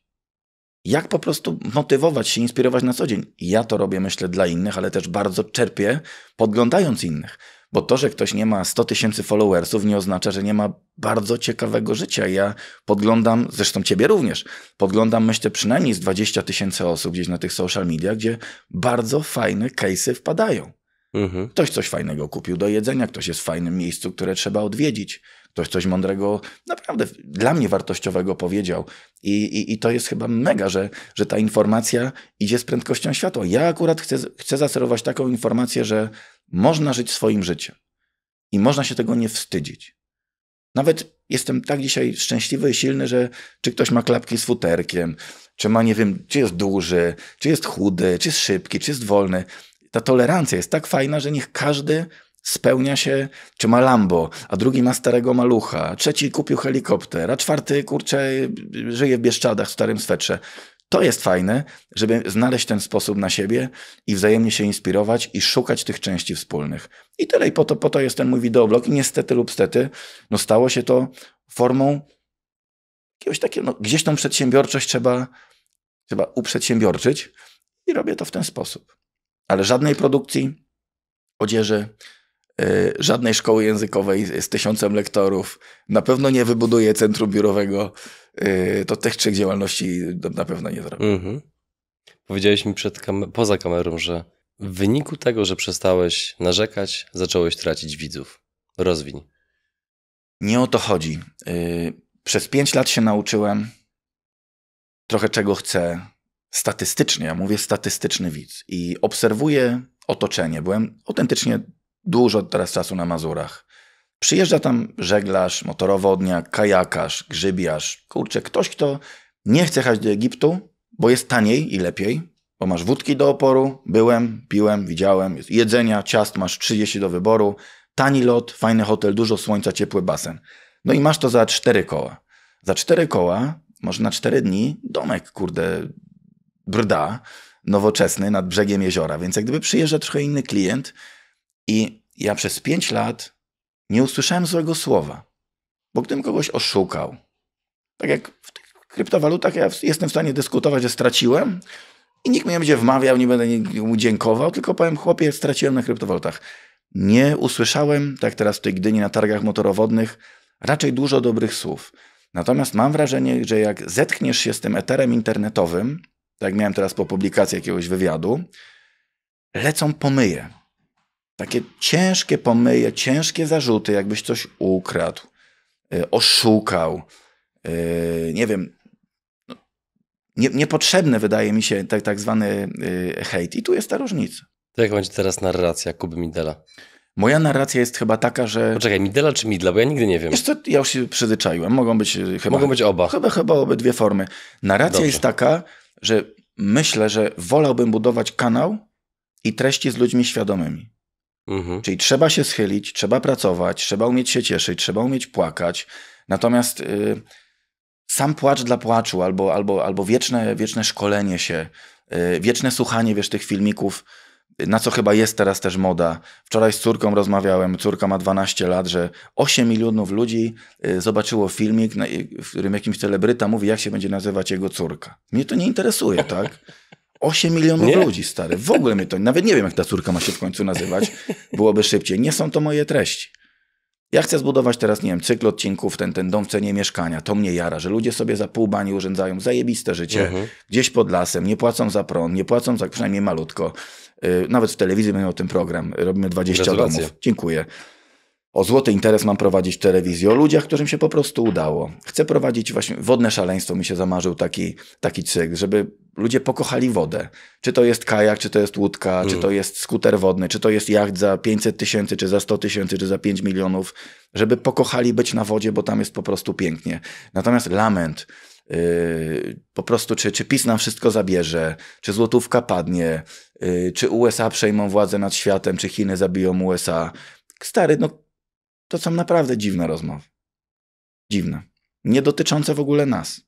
jak po prostu motywować się, inspirować na co dzień. Ja to robię, myślę, dla innych, ale też bardzo czerpię, podglądając innych. Bo to, że ktoś nie ma 100 tysięcy followersów, nie oznacza, że nie ma bardzo ciekawego życia. Ja podglądam, zresztą ciebie również, podglądam myślę przynajmniej z 20 tysięcy osób gdzieś na tych social media, gdzie bardzo fajne case'y wpadają. Mhm. Ktoś coś fajnego kupił do jedzenia, ktoś jest w fajnym miejscu, które trzeba odwiedzić ktoś coś mądrego, naprawdę dla mnie wartościowego powiedział. I, i, i to jest chyba mega, że, że ta informacja idzie z prędkością światła. Ja akurat chcę, chcę zaserować taką informację, że można żyć swoim życiem i można się tego nie wstydzić. Nawet jestem tak dzisiaj szczęśliwy i silny, że czy ktoś ma klapki z futerkiem, czy ma, nie wiem, czy jest duży, czy jest chudy, czy jest szybki, czy jest wolny. Ta tolerancja jest tak fajna, że niech każdy spełnia się, czy ma Lambo, a drugi ma starego malucha, trzeci kupił helikopter, a czwarty, kurczę, żyje w Bieszczadach w starym swetrze. To jest fajne, żeby znaleźć ten sposób na siebie i wzajemnie się inspirować i szukać tych części wspólnych. I tyle, i po to, po to jest ten mój wideoblog. I niestety lub stety, no stało się to formą jakiegoś takiego, no, gdzieś tą przedsiębiorczość trzeba, trzeba uprzedsiębiorczyć i robię to w ten sposób. Ale żadnej produkcji, odzieży, Y, żadnej szkoły językowej z tysiącem lektorów, na pewno nie wybuduje centrum biurowego, y, to tych trzech działalności na pewno nie zrobię. Mhm. Powiedziałeś mi przed kam poza kamerą, że w wyniku tego, że przestałeś narzekać, zacząłeś tracić widzów. Rozwiń. Nie o to chodzi. Y, przez pięć lat się nauczyłem trochę czego chcę statystycznie. Ja mówię statystyczny widz i obserwuję otoczenie. Byłem autentycznie dużo teraz czasu na Mazurach. Przyjeżdża tam żeglarz, motorowodniak, kajakarz, grzybiarz, kurczę, ktoś, kto nie chce jechać do Egiptu, bo jest taniej i lepiej, bo masz wódki do oporu, byłem, piłem, widziałem, jest jedzenia, ciast, masz 30 do wyboru, tani lot, fajny hotel, dużo słońca, ciepły basen. No i masz to za cztery koła. Za cztery koła, może na cztery dni, domek, kurde, brda, nowoczesny, nad brzegiem jeziora. Więc jak gdyby przyjeżdża trochę inny klient, i ja przez pięć lat nie usłyszałem złego słowa, bo gdybym kogoś oszukał, tak jak w tych kryptowalutach, ja jestem w stanie dyskutować, że straciłem i nikt mnie nie będzie wmawiał, nie będę mu dziękował, tylko powiem, chłopie, straciłem na kryptowalutach. Nie usłyszałem, tak teraz w tej Gdyni na targach motorowodnych, raczej dużo dobrych słów. Natomiast mam wrażenie, że jak zetkniesz się z tym eterem internetowym, tak jak miałem teraz po publikacji jakiegoś wywiadu, lecą pomyje takie ciężkie pomyje, ciężkie zarzuty, jakbyś coś ukradł, e, oszukał, e, nie wiem, no, nie, niepotrzebne wydaje mi się tak, tak zwany e, hejt. I tu jest ta różnica. To jaka będzie teraz narracja Kuby Midela? Moja narracja jest chyba taka, że... Poczekaj, Midela czy Midla, bo ja nigdy nie wiem. Wiesz co, ja już się przyzwyczaiłem. Mogą być chyba... Mogą być oba. Chyba, chyba obydwie formy. Narracja Dobrze. jest taka, że myślę, że wolałbym budować kanał i treści z ludźmi świadomymi. Mhm. Czyli trzeba się schylić, trzeba pracować, trzeba umieć się cieszyć, trzeba umieć płakać. Natomiast y, sam płacz dla płaczu albo, albo, albo wieczne, wieczne szkolenie się, y, wieczne słuchanie wiesz, tych filmików, na co chyba jest teraz też moda. Wczoraj z córką rozmawiałem, córka ma 12 lat, że 8 milionów ludzi y, zobaczyło filmik, no w którym jakimś celebryta mówi, jak się będzie nazywać jego córka. Mnie to nie interesuje, tak? 8 milionów nie? ludzi, stary. W ogóle mnie to, nawet nie wiem, jak ta córka ma się w końcu nazywać. Byłoby szybciej. Nie są to moje treści. Ja chcę zbudować teraz, nie wiem, cykl odcinków, ten, ten dom w cenie mieszkania. To mnie jara, że ludzie sobie za pół bani urządzają zajebiste życie. Mhm. Gdzieś pod lasem, nie płacą za prąd, nie płacą za przynajmniej malutko. Y, nawet w telewizji mają ten program. Robimy 20 Gratulacje. domów. Dziękuję. O złoty interes mam prowadzić w telewizji, o ludziach, którym się po prostu udało. Chcę prowadzić właśnie wodne szaleństwo, mi się zamarzył taki, taki cykl, żeby ludzie pokochali wodę. Czy to jest kajak, czy to jest łódka, mm. czy to jest skuter wodny, czy to jest jacht za 500 tysięcy, czy za 100 tysięcy, czy za 5 milionów, żeby pokochali być na wodzie, bo tam jest po prostu pięknie. Natomiast lament, Yy, po prostu, czy, czy PiS nam wszystko zabierze, czy złotówka padnie, yy, czy USA przejmą władzę nad światem, czy Chiny zabiją USA. Stary, no to są naprawdę dziwne rozmowy. Dziwne. Nie dotyczące w ogóle nas.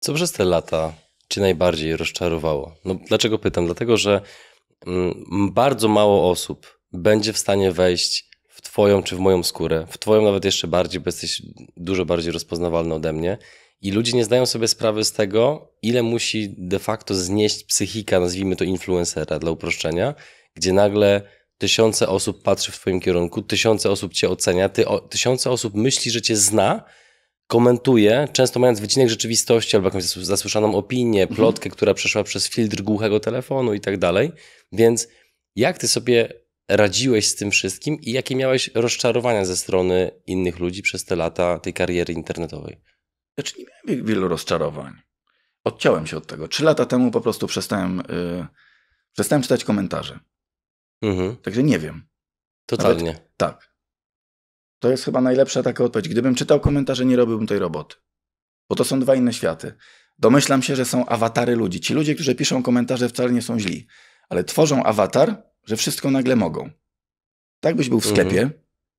Co przez te lata Cię najbardziej rozczarowało? No, dlaczego pytam? Dlatego, że mm, bardzo mało osób będzie w stanie wejść w Twoją czy w moją skórę, w Twoją nawet jeszcze bardziej, bo jesteś dużo bardziej rozpoznawalny ode mnie. I ludzie nie zdają sobie sprawy z tego, ile musi de facto znieść psychika, nazwijmy to influencera dla uproszczenia, gdzie nagle tysiące osób patrzy w twoim kierunku, tysiące osób cię ocenia, ty, o, tysiące osób myśli, że cię zna, komentuje, często mając wycinek rzeczywistości albo jakąś zasłyszaną opinię, mhm. plotkę, mhm. która przeszła przez filtr głuchego telefonu i tak dalej. Więc jak ty sobie radziłeś z tym wszystkim i jakie miałeś rozczarowania ze strony innych ludzi przez te lata tej kariery internetowej? Znaczy nie miałem wielu rozczarowań. Odciąłem się od tego. Trzy lata temu po prostu przestałem, yy, przestałem czytać komentarze. Mhm. Także nie wiem. Totalnie. Nawet, tak. To jest chyba najlepsza taka odpowiedź. Gdybym czytał komentarze, nie robiłbym tej roboty. Bo to są dwa inne światy. Domyślam się, że są awatary ludzi. Ci ludzie, którzy piszą komentarze, wcale nie są źli, ale tworzą awatar, że wszystko nagle mogą. Tak byś był w sklepie, mhm.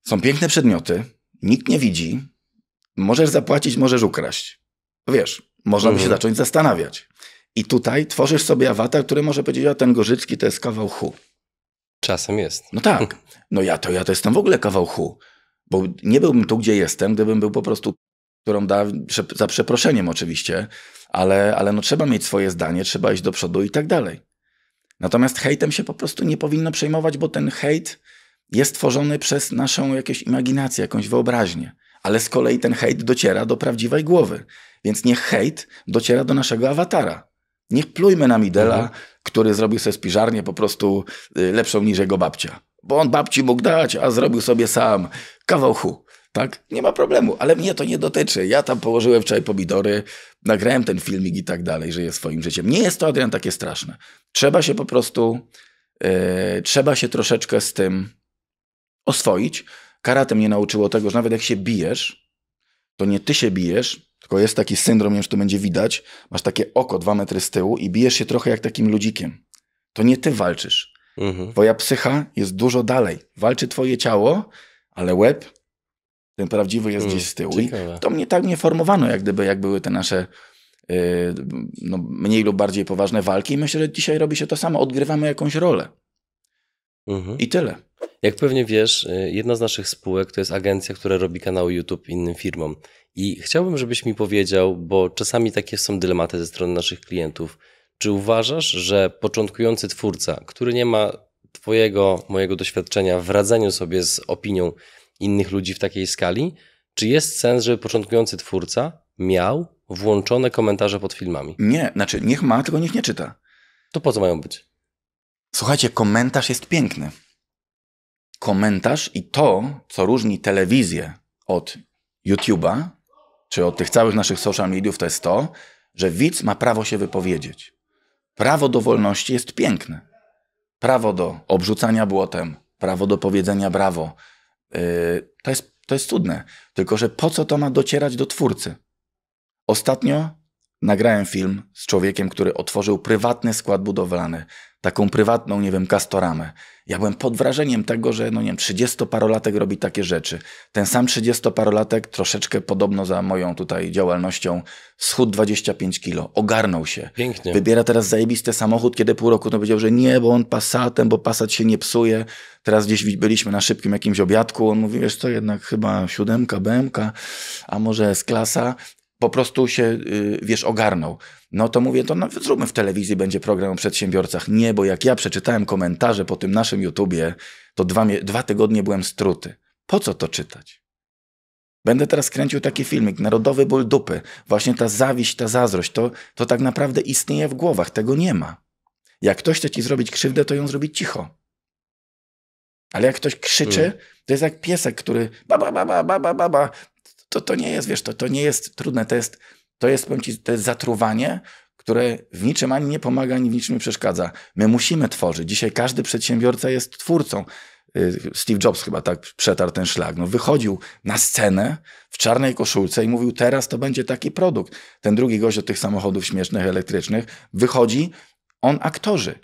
są piękne przedmioty, nikt nie widzi, możesz zapłacić, możesz ukraść. Wiesz, można mhm. by się mhm. zacząć zastanawiać. I tutaj tworzysz sobie awatar, który może powiedzieć, a ten Gorzycki to jest kawał hu. Czasem jest. No tak. No ja to, ja to jestem w ogóle kawał hu, bo nie byłbym tu, gdzie jestem, gdybym był po prostu, którą da, za przeproszeniem oczywiście, ale, ale no trzeba mieć swoje zdanie, trzeba iść do przodu i tak dalej. Natomiast hejtem się po prostu nie powinno przejmować, bo ten hejt jest tworzony przez naszą jakąś imaginację, jakąś wyobraźnię. Ale z kolei ten hejt dociera do prawdziwej głowy. Więc niech hejt dociera do naszego awatara. Niech plujmy na Midela, mhm który zrobił sobie spiżarnię po prostu y, lepszą niż jego babcia. Bo on babci mógł dać, a zrobił sobie sam kawał hu. Tak? Nie ma problemu, ale mnie to nie dotyczy. Ja tam położyłem wczoraj pomidory, nagrałem ten filmik i tak dalej, żyję swoim życiem. Nie jest to, Adrian, takie straszne. Trzeba się po prostu, yy, trzeba się troszeczkę z tym oswoić. Karate mnie nauczyło tego, że nawet jak się bijesz, to nie ty się bijesz, tylko jest taki syndrom, nie wiem, czy to będzie widać. Masz takie oko dwa metry z tyłu i bijesz się trochę jak takim ludzikiem. To nie ty walczysz. Mhm. Twoja psycha jest dużo dalej. Walczy twoje ciało, ale łeb, ten prawdziwy jest mhm. gdzieś z tyłu. I to mnie tak nie formowano, jak gdyby, jak były te nasze yy, no, mniej lub bardziej poważne walki. I myślę, że dzisiaj robi się to samo. Odgrywamy jakąś rolę. Mhm. I tyle. Jak pewnie wiesz, y, jedna z naszych spółek to jest agencja, która robi kanały YouTube innym firmom. I chciałbym, żebyś mi powiedział, bo czasami takie są dylematy ze strony naszych klientów. Czy uważasz, że początkujący twórca, który nie ma Twojego, mojego doświadczenia w radzeniu sobie z opinią innych ludzi w takiej skali, czy jest sens, żeby początkujący twórca miał włączone komentarze pod filmami? Nie, znaczy niech ma, tylko niech nie czyta. To po co mają być? Słuchajcie, komentarz jest piękny. Komentarz i to, co różni telewizję od YouTube'a, czy od tych całych naszych social mediów, to jest to, że widz ma prawo się wypowiedzieć. Prawo do wolności jest piękne. Prawo do obrzucania błotem, prawo do powiedzenia brawo. Yy, to, jest, to jest cudne. Tylko, że po co to ma docierać do twórcy? Ostatnio nagrałem film z człowiekiem, który otworzył prywatny skład budowlany, taką prywatną, nie wiem, kastoramę. Ja byłem pod wrażeniem tego, że, no nie wiem, 30-parolatek robi takie rzeczy. Ten sam 30-parolatek, troszeczkę podobno za moją tutaj działalnością, schudł 25 kilo, ogarnął się. Pięknie. Wybiera teraz zajebisty samochód, kiedy pół roku to powiedział, że nie, bo on pasatem, bo pasat się nie psuje. Teraz gdzieś byliśmy na szybkim jakimś obiadku, on mówi, wiesz co, jednak chyba siódemka, BMK, a może z klasa po prostu się, y, wiesz, ogarnął. No to mówię, to no, zróbmy w telewizji, będzie program o przedsiębiorcach. Nie, bo jak ja przeczytałem komentarze po tym naszym YouTubie, to dwa, dwa tygodnie byłem struty. Po co to czytać? Będę teraz kręcił taki filmik, Narodowy Ból Dupy. Właśnie ta zawiść, ta zazdrość, to, to tak naprawdę istnieje w głowach, tego nie ma. Jak ktoś chce ci zrobić krzywdę, to ją zrobić cicho. Ale jak ktoś krzyczy, mm. to jest jak piesek, który ba, ba, ba, ba, ba, ba, ba, to, to nie jest, wiesz, to, to nie jest trudne, to jest, to jest, powiem ci, to jest zatruwanie, które w niczym ani nie pomaga, ani w niczym nie przeszkadza. My musimy tworzyć. Dzisiaj każdy przedsiębiorca jest twórcą. Y, Steve Jobs chyba tak przetarł ten szlak. No, wychodził na scenę w czarnej koszulce i mówił, teraz to będzie taki produkt. Ten drugi gość od tych samochodów śmiesznych, elektrycznych wychodzi, on aktorzy.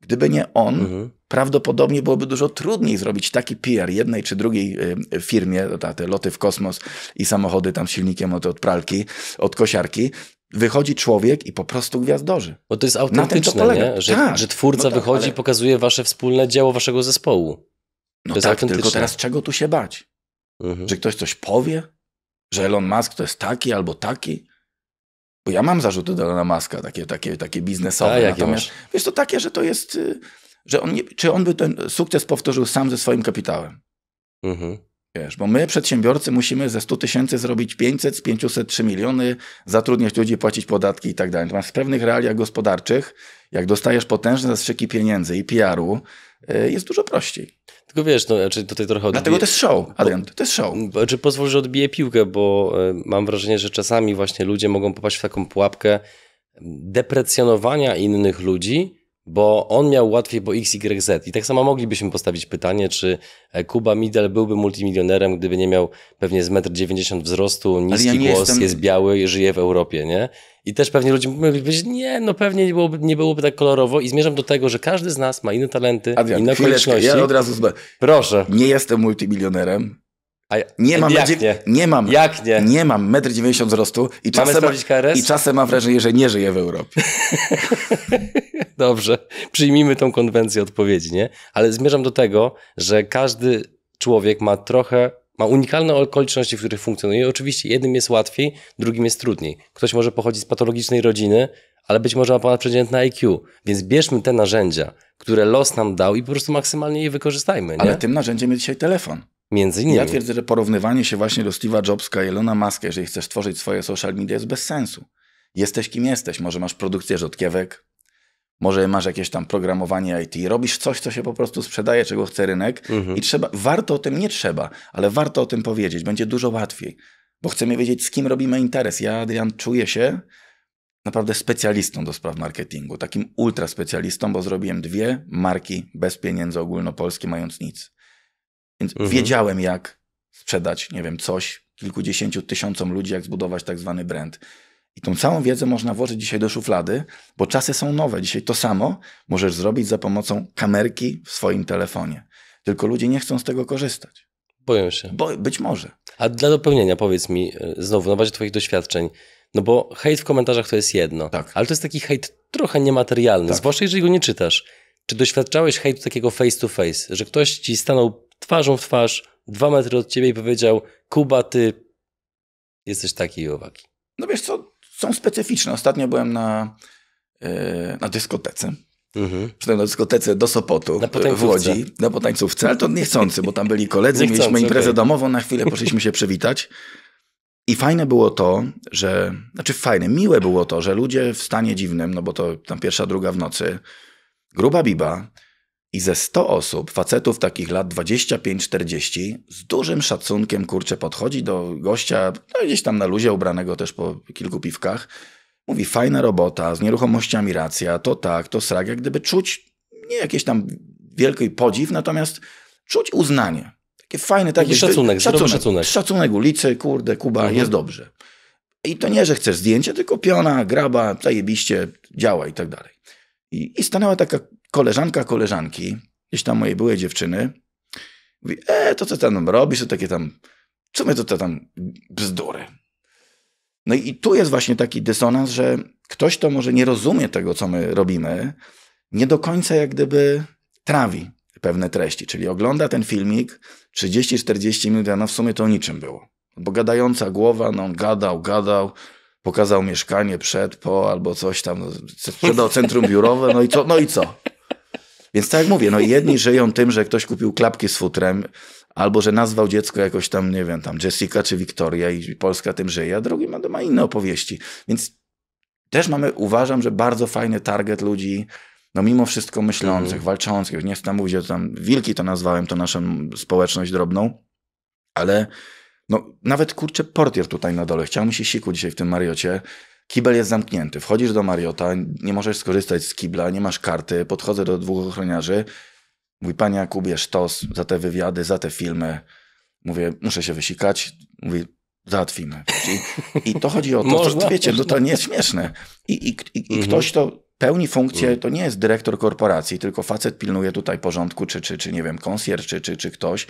Gdyby nie on, mhm prawdopodobnie byłoby dużo trudniej zrobić taki PR jednej czy drugiej y, firmie, te loty w kosmos i samochody tam silnikiem od, od pralki, od kosiarki, wychodzi człowiek i po prostu gwiazdorzy. Bo to jest autentyczne, to nie? Że, tak, że twórca no tak, wychodzi i pokazuje wasze wspólne dzieło waszego zespołu. No tak, tylko teraz czego tu się bać? Mhm. Że ktoś coś powie? Że Elon Musk to jest taki albo taki? Bo ja mam zarzuty do Elona Muska, takie, takie, takie biznesowe. A, tak, jakie Natomiast masz? wiesz, to takie, że to jest y, że on nie, czy on by ten sukces powtórzył sam ze swoim kapitałem. Mhm. Wiesz, bo my, przedsiębiorcy, musimy ze 100 tysięcy zrobić 500, z 500 3 miliony, zatrudniać ludzi, płacić podatki i tak dalej. Natomiast w pewnych realiach gospodarczych, jak dostajesz potężne zastrzyki pieniędzy i PR-u, y, jest dużo prościej. Tylko wiesz, no, znaczy tutaj trochę odbije... Dlatego to jest show, Adrian, to jest show. Czy znaczy pozwól, że odbiję piłkę, bo y, mam wrażenie, że czasami właśnie ludzie mogą popaść w taką pułapkę mm, deprecjonowania innych ludzi, bo on miał łatwiej po XYZ. I tak samo moglibyśmy postawić pytanie, czy e, Kuba Midel byłby multimilionerem, gdyby nie miał pewnie z 1,90 m wzrostu, niski ja głos, jestem... jest biały i żyje w Europie, nie? I też pewnie ludzie powiedzieć, nie, no pewnie nie byłoby, nie byłoby tak kolorowo i zmierzam do tego, że każdy z nas ma inne talenty, Adrian, inne okoliczności. ja od razu... Zba... Proszę. Nie jestem multimilionerem, a ja, nie mam, jak nie? nie mam. Jak nie? Nie mam 1,90 m wzrostu i czasem, i czasem mam wrażenie, że nie żyję w Europie. Dobrze, przyjmijmy tą konwencję odpowiedzi, nie? Ale zmierzam do tego, że każdy człowiek ma trochę ma unikalne okoliczności, w których funkcjonuje. Oczywiście jednym jest łatwiej, drugim jest trudniej. Ktoś może pochodzić z patologicznej rodziny, ale być może ma ponadprzeciętne IQ. Więc bierzmy te narzędzia, które los nam dał i po prostu maksymalnie je wykorzystajmy. Nie? Ale tym narzędziem jest dzisiaj telefon. Między innymi. Ja twierdzę, że porównywanie się właśnie do Steve'a Jobsa i Elona Muska, jeżeli chcesz tworzyć swoje social media, jest bez sensu. Jesteś kim jesteś. Może masz produkcję rzodkiewek, może masz jakieś tam programowanie IT, robisz coś, co się po prostu sprzedaje, czego chce rynek mhm. i trzeba, warto o tym, nie trzeba, ale warto o tym powiedzieć, będzie dużo łatwiej, bo chcemy wiedzieć, z kim robimy interes. Ja, Adrian, czuję się naprawdę specjalistą do spraw marketingu, takim ultra specjalistą, bo zrobiłem dwie marki bez pieniędzy ogólnopolskie, mając nic. Więc mhm. wiedziałem, jak sprzedać, nie wiem, coś kilkudziesięciu tysiącom ludzi, jak zbudować tak zwany brand. I tą całą wiedzę można włożyć dzisiaj do szuflady, bo czasy są nowe. Dzisiaj to samo możesz zrobić za pomocą kamerki w swoim telefonie. Tylko ludzie nie chcą z tego korzystać. Boję się. Bo, być może. A dla dopełnienia powiedz mi e, znowu, na bazie twoich doświadczeń, no bo hejt w komentarzach to jest jedno, tak. ale to jest taki hejt trochę niematerialny, tak. zwłaszcza jeżeli go nie czytasz. Czy doświadczałeś hejtu takiego face to face, że ktoś ci stanął twarzą w twarz, dwa metry od ciebie i powiedział, Kuba, ty jesteś taki i owaki. No wiesz co, są specyficzne. Ostatnio byłem na, e, na dyskotece. Mhm. Przyszedłem na dyskotece do Sopotu e, w Łodzi, na potańcówce, ale to niechcący, bo tam byli koledzy, niechcący, mieliśmy imprezę okay. domową, na chwilę poszliśmy się przywitać. I fajne było to, że, znaczy fajne, miłe było to, że ludzie w stanie dziwnym, no bo to tam pierwsza, druga w nocy, gruba biba, i ze 100 osób, facetów takich lat 25-40, z dużym szacunkiem, kurczę, podchodzi do gościa, no gdzieś tam na luzie ubranego też po kilku piwkach, mówi fajna robota, z nieruchomościami racja, to tak, to srak, jak gdyby czuć nie jakieś tam wielki podziw, natomiast czuć uznanie. Takie fajne, takie szacunek, szacunek, szacunek. Szacunek ulicy, kurde, Kuba, mhm. jest dobrze. I to nie, że chcesz zdjęcie, tylko piona, graba, zajebiście, działa i tak dalej. I, I stanęła taka koleżanka koleżanki, gdzieś tam mojej byłej dziewczyny, mówi, e, to co tam robisz, to takie tam, co my to, to tam bzdury. No i tu jest właśnie taki dysonans, że ktoś to może nie rozumie tego, co my robimy, nie do końca jak gdyby trawi pewne treści, czyli ogląda ten filmik 30-40 minut, a no w sumie to niczym było. Bo gadająca głowa, no gadał, gadał, pokazał mieszkanie przed, po albo coś tam, no, sprzedał centrum biurowe, no i co, no i co? Więc tak jak mówię, no jedni żyją tym, że ktoś kupił klapki z futrem, albo że nazwał dziecko jakoś tam, nie wiem, tam Jessica czy Wiktoria i Polska tym żyje, a drugi ma, ma inne opowieści. Więc też mamy, uważam, że bardzo fajny target ludzi, no mimo wszystko myślących, mm. walczących. Nie chcę tam mówić, że tam wilki to nazwałem, to naszą społeczność drobną, ale no nawet kurczę portier tutaj na dole. Chciał mi się siku dzisiaj w tym Mariocie. Kibel jest zamknięty. Wchodzisz do Mariota, nie możesz skorzystać z kibla, nie masz karty. Podchodzę do dwóch ochroniarzy. Mówi, panie Jakubie, sztos za te wywiady, za te filmy. Mówię, muszę się wysikać. Mówi, załatwimy. I, i to chodzi o to, że wiecie, to no to nie jest śmieszne. I, i, i mhm. ktoś to pełni funkcję, mhm. to nie jest dyrektor korporacji, tylko facet pilnuje tutaj porządku, czy, czy, czy nie wiem, konsjer, czy, czy, czy ktoś.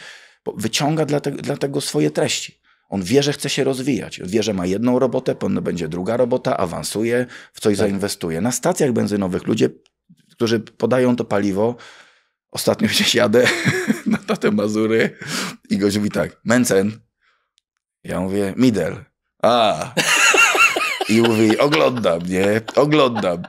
Wyciąga dlatego, dla tego swoje treści. On wie, że chce się rozwijać. wie, że ma jedną robotę, potem będzie druga robota, awansuje, w coś tak. zainwestuje. Na stacjach benzynowych ludzie, którzy podają to paliwo, ostatnio gdzieś jadę na te Mazury i gość mówi tak, Mencen. Ja mówię, Midel. A. I mówi, oglądam, nie? Oglądam.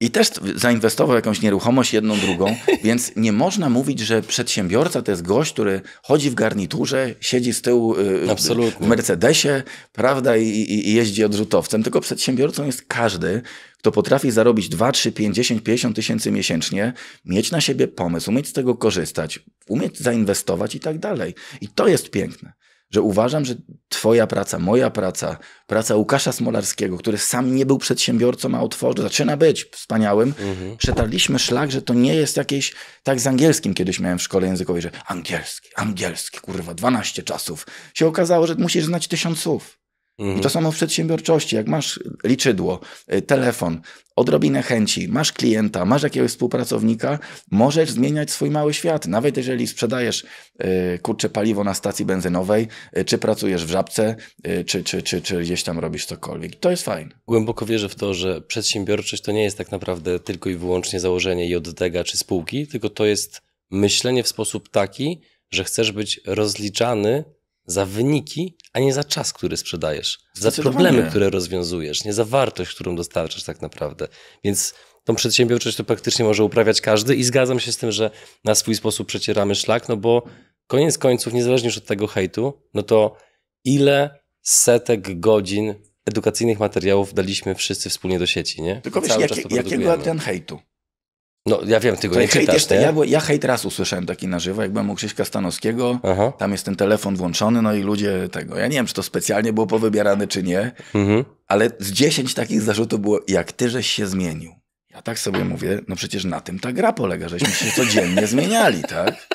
I też zainwestował jakąś nieruchomość, jedną, drugą, więc nie można mówić, że przedsiębiorca to jest gość, który chodzi w garniturze, siedzi z tyłu y, y, Absolutnie. w Mercedesie, prawda, i, i, jeździ odrzutowcem. Tylko przedsiębiorcą jest każdy, kto potrafi zarobić 2, 3, 5, 10, 50 tysięcy miesięcznie, mieć na siebie pomysł, umieć z tego korzystać, umieć zainwestować i tak dalej. I to jest piękne że uważam, że twoja praca, moja praca, praca Łukasza Smolarskiego, który sam nie był przedsiębiorcą, a otworzył, zaczyna być wspaniałym, mhm. przetarliśmy szlak, że to nie jest jakieś, tak z angielskim kiedyś miałem w szkole językowej, że angielski, angielski, kurwa, 12 czasów. Się okazało, że musisz znać tysiąc słów. Mhm. I to samo w przedsiębiorczości. Jak masz liczydło, y, telefon, odrobinę chęci, masz klienta, masz jakiegoś współpracownika, możesz zmieniać swój mały świat. Nawet jeżeli sprzedajesz y, kurcze paliwo na stacji benzynowej, y, czy pracujesz w żabce, czy, czy, czy, czy gdzieś tam robisz cokolwiek. To jest fajne. Głęboko wierzę w to, że przedsiębiorczość to nie jest tak naprawdę tylko i wyłącznie założenie JDG czy spółki, tylko to jest myślenie w sposób taki, że chcesz być rozliczany za wyniki, a nie za czas, który sprzedajesz, za problemy, które rozwiązujesz, nie za wartość, którą dostarczasz tak naprawdę. Więc tą przedsiębiorczość to praktycznie może uprawiać każdy i zgadzam się z tym, że na swój sposób przecieramy szlak, no bo koniec końców, niezależnie już od tego hejtu, no to ile setek godzin edukacyjnych materiałów daliśmy wszyscy wspólnie do sieci, nie? Tylko wiesz, jak, jakiego ten hejtu? No, ja wiem, ty go to nie czytasz, nie? Ja, ja hejt raz usłyszałem taki na żywo, jak byłem u Krzyśka Stanowskiego, Aha. tam jest ten telefon włączony, no i ludzie tego, ja nie wiem, czy to specjalnie było powybierane, czy nie, mhm. ale z 10 takich zarzutów było, jak ty żeś się zmienił. Ja tak sobie mówię, no przecież na tym ta gra polega, żeśmy się codziennie zmieniali, tak?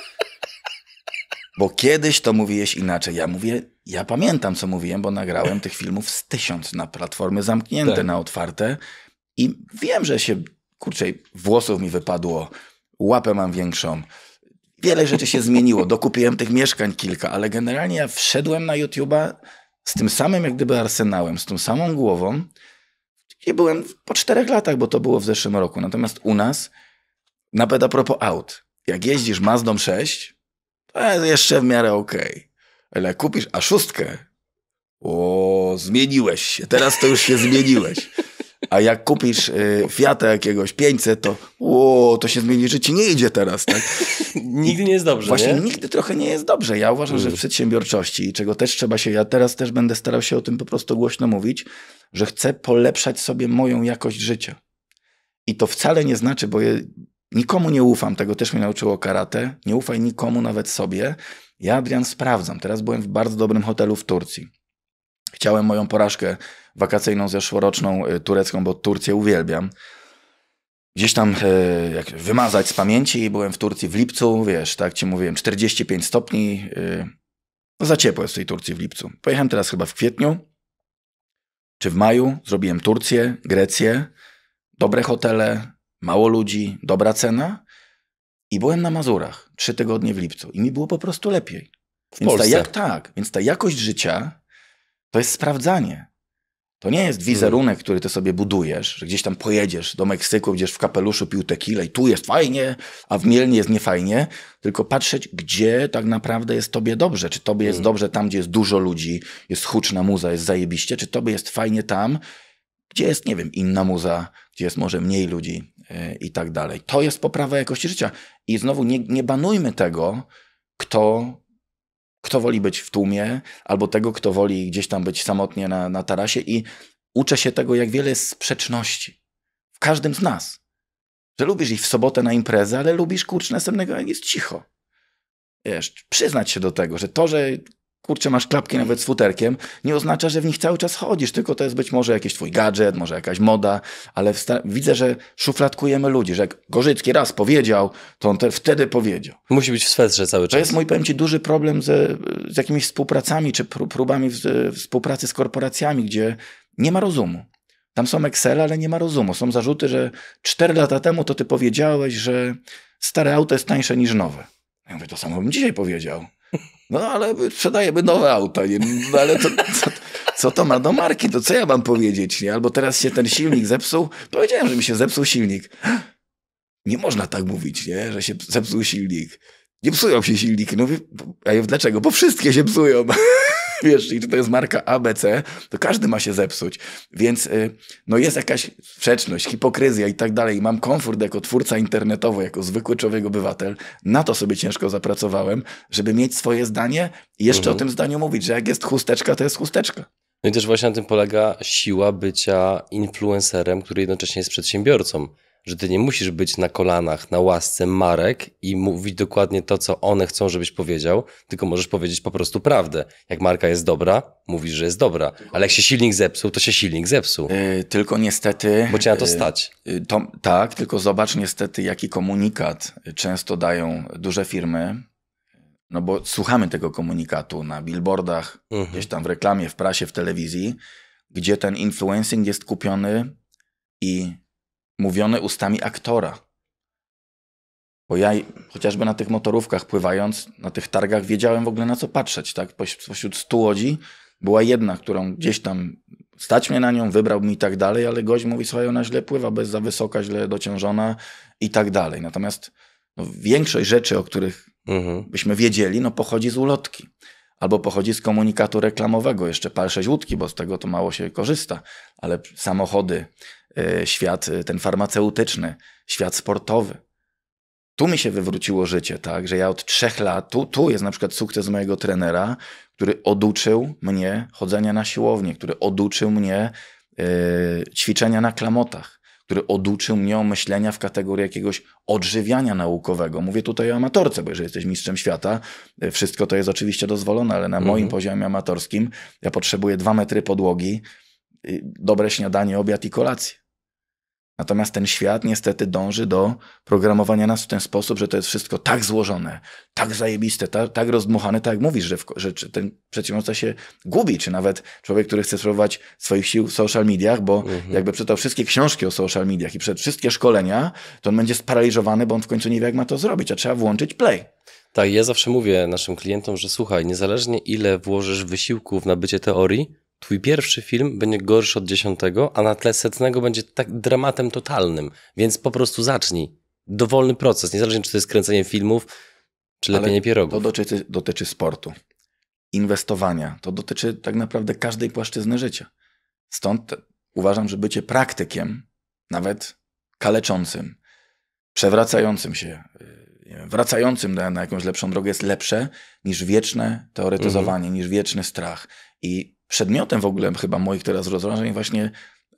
Bo kiedyś to mówiłeś inaczej. Ja mówię, ja pamiętam, co mówiłem, bo nagrałem tych filmów z tysiąc na platformy zamknięte, tak. na otwarte i wiem, że się kurczę, włosów mi wypadło, łapę mam większą. Wiele rzeczy się zmieniło. Dokupiłem tych mieszkań kilka, ale generalnie ja wszedłem na YouTube'a z tym samym jak gdyby arsenałem, z tą samą głową. I byłem po czterech latach, bo to było w zeszłym roku. Natomiast u nas, nawet a propos aut, jak jeździsz Mazdą 6, to jest jeszcze w miarę okej. Okay. Ale kupisz A6, o, zmieniłeś się, teraz to już się zmieniłeś. A jak kupisz y, Fiata jakiegoś 500, to o, to się zmieni życie, nie idzie teraz, tak? nigdy nie jest dobrze, Właśnie nie? nigdy trochę nie jest dobrze. Ja uważam, że w mm. przedsiębiorczości, czego też trzeba się, ja teraz też będę starał się o tym po prostu głośno mówić, że chcę polepszać sobie moją jakość życia. I to wcale nie znaczy, bo je, nikomu nie ufam, tego też mnie nauczyło karate, nie ufaj nikomu, nawet sobie. Ja, Adrian, sprawdzam. Teraz byłem w bardzo dobrym hotelu w Turcji. Chciałem moją porażkę wakacyjną, zeszłoroczną, y, turecką, bo Turcję uwielbiam. Gdzieś tam e, wymazać z pamięci. Byłem w Turcji w lipcu, wiesz, tak ci mówiłem, 45 stopni. E, no za ciepło jest w tej Turcji w lipcu. Pojechałem teraz chyba w kwietniu czy w maju. Zrobiłem Turcję, Grecję, dobre hotele, mało ludzi, dobra cena. I byłem na Mazurach trzy tygodnie w lipcu i mi było po prostu lepiej. W więc Polsce. Ta, jak, tak, więc ta jakość życia to jest sprawdzanie. To nie jest wizerunek, który ty sobie budujesz, że gdzieś tam pojedziesz do Meksyku, gdzieś w kapeluszu pił tequila i tu jest fajnie, a w Mielnie jest niefajnie, tylko patrzeć, gdzie tak naprawdę jest tobie dobrze. Czy tobie jest mm. dobrze tam, gdzie jest dużo ludzi, jest huczna muza, jest zajebiście, czy tobie jest fajnie tam, gdzie jest, nie wiem, inna muza, gdzie jest może mniej ludzi yy, i tak dalej. To jest poprawa jakości życia. I znowu nie, nie banujmy tego, kto kto woli być w tłumie, albo tego, kto woli gdzieś tam być samotnie na, na tarasie i uczę się tego, jak wiele jest sprzeczności w każdym z nas. Że lubisz iść w sobotę na imprezę, ale lubisz kurczę następnego, jak jest cicho. Wiesz, przyznać się do tego, że to, że kurczę, masz klapki nawet z futerkiem, nie oznacza, że w nich cały czas chodzisz, tylko to jest być może jakiś twój gadżet, może jakaś moda, ale widzę, że szufladkujemy ludzi, że jak Gorzycki raz powiedział, to on te, wtedy powiedział. Musi być w swetrze cały czas. To jest, mój powiem ci, duży problem ze, z jakimiś współpracami, czy próbami w, w współpracy z korporacjami, gdzie nie ma rozumu. Tam są Excel, ale nie ma rozumu. Są zarzuty, że 4 lata temu to ty powiedziałeś, że stare auto jest tańsze niż nowe. Ja mówię, to samo bym dzisiaj powiedział. No ale sprzedajemy nowe auto, nie? No, ale to, co, co, to ma do marki? To co ja mam powiedzieć, nie? Albo teraz się ten silnik zepsuł. Powiedziałem, że mi się zepsuł silnik. Nie można tak mówić, nie? Że się zepsuł silnik. Nie psują się silniki. No, a dlaczego? Bo wszystkie się psują wiesz, i tutaj to jest marka ABC, to każdy ma się zepsuć. Więc y, no jest jakaś sprzeczność, hipokryzja i tak dalej. Mam komfort jako twórca internetowy, jako zwykły człowiek obywatel. Na to sobie ciężko zapracowałem, żeby mieć swoje zdanie i jeszcze mhm. o tym zdaniu mówić, że jak jest chusteczka, to jest chusteczka. No i też właśnie na tym polega siła bycia influencerem, który jednocześnie jest przedsiębiorcą że ty nie musisz być na kolanach, na łasce marek i mówić dokładnie to, co one chcą, żebyś powiedział, tylko możesz powiedzieć po prostu prawdę. Jak marka jest dobra, mówisz, że jest dobra, ale jak się silnik zepsuł, to się silnik zepsuł. Yy, tylko niestety... Bo cię na to e, stać. Yy, to, tak, tylko zobacz niestety, jaki komunikat często dają duże firmy, no bo słuchamy tego komunikatu na billboardach, mhm. gdzieś tam w reklamie, w prasie, w telewizji, gdzie ten influencing jest kupiony i mówione ustami aktora. Bo ja chociażby na tych motorówkach pływając, na tych targach, wiedziałem w ogóle na co patrzeć. Tak? Pośród stu łodzi była jedna, którą gdzieś tam stać mnie na nią, wybrał mi i tak dalej, ale gość mówi, słuchaj, ona źle pływa, jest za wysoka, źle dociążona i tak dalej. Natomiast no, większość rzeczy, o których mhm. byśmy wiedzieli, no pochodzi z ulotki. Albo pochodzi z komunikatu reklamowego, jeszcze pal 6 łódki, bo z tego to mało się korzysta, ale samochody, E, świat e, ten farmaceutyczny, świat sportowy. Tu mi się wywróciło życie, tak, że ja od trzech lat, tu, tu jest na przykład sukces mojego trenera, który oduczył mnie chodzenia na siłownię, który oduczył mnie yy, ćwiczenia na klamotach, który oduczył mnie o myślenia w kategorii jakiegoś odżywiania naukowego. Mówię tutaj o amatorce, bo jeżeli jesteś mistrzem świata, wszystko to jest oczywiście dozwolone, ale na mhm. moim poziomie amatorskim ja potrzebuję dwa metry podłogi, dobre śniadanie, obiad i kolację. Natomiast ten świat niestety dąży do programowania nas w ten sposób, że to jest wszystko tak złożone, tak zajebiste, ta, tak rozdmuchane, tak jak mówisz, że, w, że ten przedsiębiorca się gubi, czy nawet człowiek, który chce spróbować swoich sił w social mediach, bo mhm. jakby przeczytał wszystkie książki o social mediach i przed wszystkie szkolenia, to on będzie sparaliżowany, bo on w końcu nie wie, jak ma to zrobić, a trzeba włączyć play. Tak, ja zawsze mówię naszym klientom, że słuchaj, niezależnie ile włożysz wysiłku w nabycie teorii, twój pierwszy film będzie gorszy od dziesiątego, a na tle setnego będzie tak dramatem totalnym. Więc po prostu zacznij. Dowolny proces, niezależnie czy to jest kręcenie filmów, czy lepienie Ale pierogów. To dotyczy, dotyczy sportu, inwestowania. To dotyczy tak naprawdę każdej płaszczyzny życia. Stąd uważam, że bycie praktykiem, nawet kaleczącym, przewracającym się, y, wracającym na, na jakąś lepszą drogę jest lepsze niż wieczne teoretyzowanie, mhm. niż wieczny strach. I przedmiotem w ogóle chyba moich teraz rozważań właśnie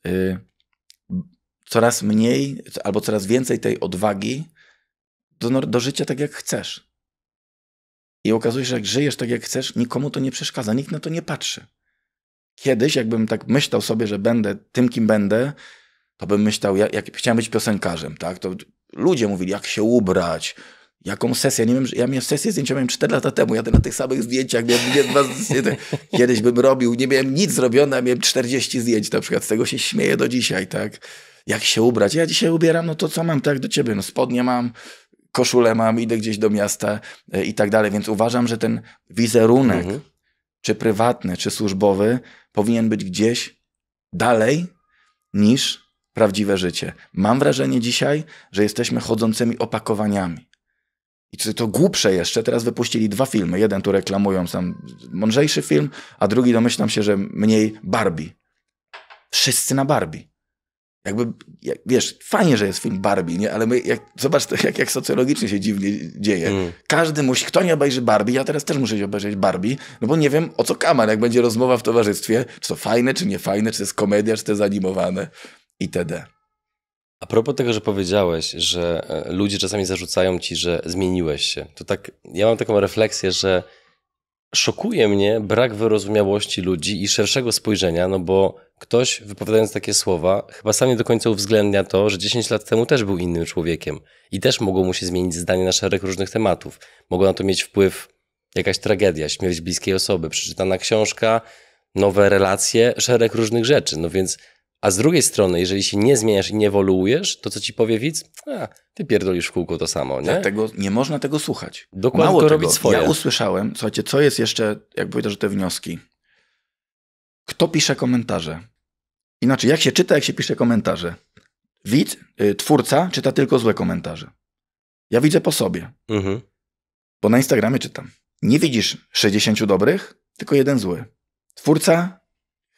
y, coraz mniej albo coraz więcej tej odwagi do, do życia tak, jak chcesz. I okazuje się, że jak żyjesz tak, jak chcesz, nikomu to nie przeszkadza, nikt na to nie patrzy. Kiedyś, jakbym tak myślał sobie, że będę tym, kim będę, to bym myślał, jak, jak chciałem być piosenkarzem, tak? To ludzie mówili, jak się ubrać, Jaką sesję? Nie wiem, ja miałem sesję zdjęciową miałem 4 lata temu, jadę na tych samych zdjęciach, miałem, miałem kiedyś bym robił, nie miałem nic zrobione, a miałem 40 zdjęć na przykład, z tego się śmieję do dzisiaj, tak? Jak się ubrać? Ja dzisiaj ubieram, no to co mam, tak, do ciebie, no spodnie mam, koszulę mam, idę gdzieś do miasta e, i tak dalej, więc uważam, że ten wizerunek, mhm. czy prywatny, czy służbowy, powinien być gdzieś dalej niż prawdziwe życie. Mam wrażenie dzisiaj, że jesteśmy chodzącymi opakowaniami. I co to głupsze jeszcze, teraz wypuścili dwa filmy. Jeden tu reklamują, sam mądrzejszy film, a drugi domyślam się, że mniej Barbie. Wszyscy na Barbie. Jakby, jak, wiesz, fajnie, że jest film Barbie, nie? Ale my, jak, zobacz, to, jak, jak socjologicznie się dziwnie dzieje. Mm. Każdy musi, kto nie obejrzy Barbie, ja teraz też muszę się obejrzeć Barbie, no bo nie wiem, o co kaman, jak będzie rozmowa w towarzystwie, czy to fajne, czy nie fajne, czy to jest komedia, czy to jest animowane, itd. A propos tego, że powiedziałeś, że e, ludzie czasami zarzucają ci, że zmieniłeś się, to tak, ja mam taką refleksję, że szokuje mnie brak wyrozumiałości ludzi i szerszego spojrzenia, no bo ktoś wypowiadając takie słowa, chyba sam nie do końca uwzględnia to, że 10 lat temu też był innym człowiekiem i też mogło mu się zmienić zdanie na szereg różnych tematów. Mogło na to mieć wpływ jakaś tragedia, śmierć bliskiej osoby, przeczytana książka, nowe relacje, szereg różnych rzeczy. No więc a z drugiej strony, jeżeli się nie zmieniasz i nie ewoluujesz, to co ci powie widz? A, ty pierdolisz w kółko to samo, nie? Dlatego nie można tego słuchać. Dokładnie Mało tego, robić swoje. Ja usłyszałem, słuchajcie, co jest jeszcze, jak powiedział, że te wnioski. Kto pisze komentarze? Inaczej, jak się czyta, jak się pisze komentarze? Widz, y, twórca czyta tylko złe komentarze. Ja widzę po sobie. Mhm. Bo na Instagramie czytam. Nie widzisz 60 dobrych, tylko jeden zły. Twórca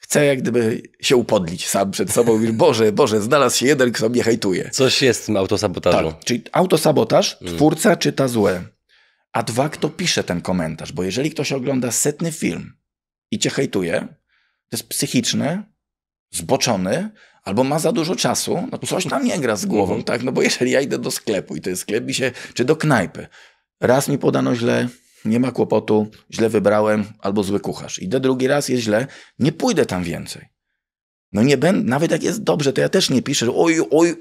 chce jak gdyby się upodlić sam przed sobą. Mówisz, Boże, Boże, znalazł się jeden, kto mnie hejtuje. Coś jest z tym autosabotażu. Tak, czyli autosabotaż, mm. twórca mm. czyta złe. A dwa, kto pisze ten komentarz. Bo jeżeli ktoś ogląda setny film i cię hejtuje, to jest psychiczny, zboczony, albo ma za dużo czasu, no coś tam nie gra z głową, mhm. tak? No bo jeżeli ja idę do sklepu i to jest sklep się, czy do knajpy, raz mi podano źle nie ma kłopotu, źle wybrałem albo zły kucharz. Idę drugi raz, jest źle, nie pójdę tam więcej. No nie będę, nawet jak jest dobrze, to ja też nie piszę, oj, oj,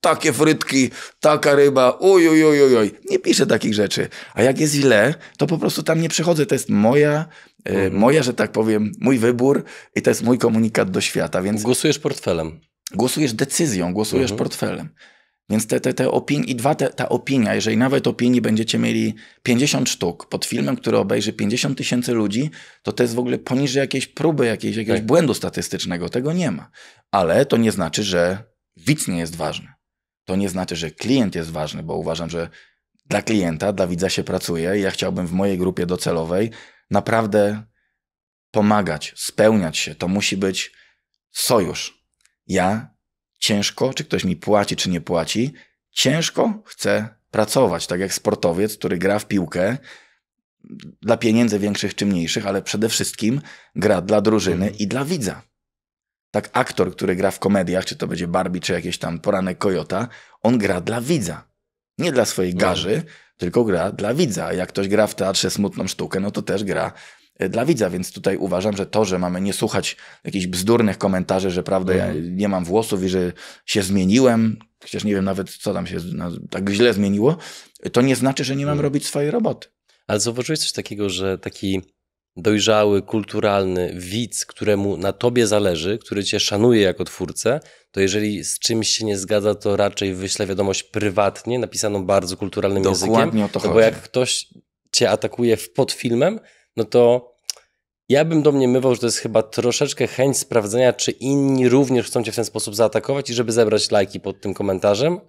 takie frytki, taka ryba, oj, oj, oj, oj. Nie piszę takich rzeczy. A jak jest źle, to po prostu tam nie przychodzę. To jest moja, e, mhm. moja, że tak powiem, mój wybór i to jest mój komunikat do świata. Więc... Głosujesz portfelem. Głosujesz decyzją, głosujesz mhm. portfelem. Więc te, te, te opini- i dwa, te, ta opinia, jeżeli nawet opinii będziecie mieli 50 sztuk pod filmem, który obejrzy 50 tysięcy ludzi, to to jest w ogóle poniżej jakiejś próby, jakiejś, jakiegoś tak. błędu statystycznego. Tego nie ma. Ale to nie znaczy, że widz nie jest ważny. To nie znaczy, że klient jest ważny, bo uważam, że dla klienta, dla widza się pracuje i ja chciałbym w mojej grupie docelowej naprawdę pomagać, spełniać się. To musi być sojusz. Ja ciężko, czy ktoś mi płaci, czy nie płaci. Ciężko chcę pracować, tak jak sportowiec, który gra w piłkę dla pieniędzy większych czy mniejszych, ale przede wszystkim gra dla drużyny mhm. i dla widza. Tak aktor, który gra w komediach, czy to będzie Barbie, czy jakieś tam poranek Kojota, on gra dla widza. Nie dla swojej no. garzy, mhm. tylko gra dla widza. Jak ktoś gra w teatrze smutną sztukę, no to też gra Y, dla widza, więc tutaj uważam, że to, że mamy nie słuchać jakichś bzdurnych komentarzy, że prawda, ja mhm. nie mam włosów i że się zmieniłem, chociaż nie wiem nawet, co tam się no, tak źle zmieniło, to nie znaczy, że nie mam mhm. robić swojej roboty. Ale zauważyłeś coś takiego, że taki dojrzały, kulturalny widz, któremu na tobie zależy, który cię szanuje jako twórcę, to jeżeli z czymś się nie zgadza, to raczej wyśle wiadomość prywatnie, napisaną bardzo kulturalnym Dokładnie językiem. Dokładnie o to, to no chodzi. Bo jak ktoś cię atakuje pod filmem, no to ja bym domniemywał, że to jest chyba troszeczkę chęć sprawdzenia, czy inni również chcą cię w ten sposób zaatakować i żeby zebrać lajki pod tym komentarzem,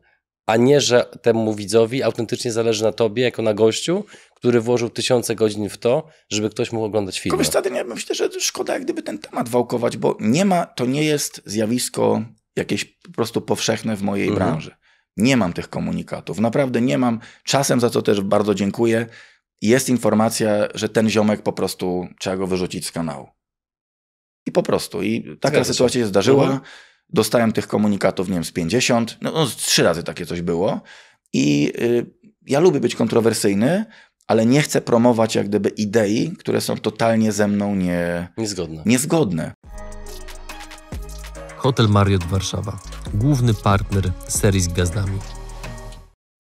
a nie, że temu widzowi autentycznie zależy na tobie, jako na gościu, który włożył tysiące godzin w to, żeby ktoś mógł oglądać film. Tylko wtedy ja myślę, że szkoda jak gdyby ten temat wałkować, bo nie ma, to nie jest zjawisko jakieś po prostu powszechne w mojej mhm. branży. Nie mam tych komunikatów, naprawdę nie mam. Czasem za co też bardzo dziękuję, jest informacja, że ten ziomek po prostu trzeba go wyrzucić z kanału. I po prostu. I taka Zgadza sytuacja się zdarzyła. Mhm. Dostałem tych komunikatów, nie wiem, z 50. No, no trzy razy takie coś było. I y, ja lubię być kontrowersyjny, ale nie chcę promować jak gdyby idei, które są totalnie ze mną nie... niezgodne. niezgodne. Hotel Marriott Warszawa. Główny partner serii z gazdami.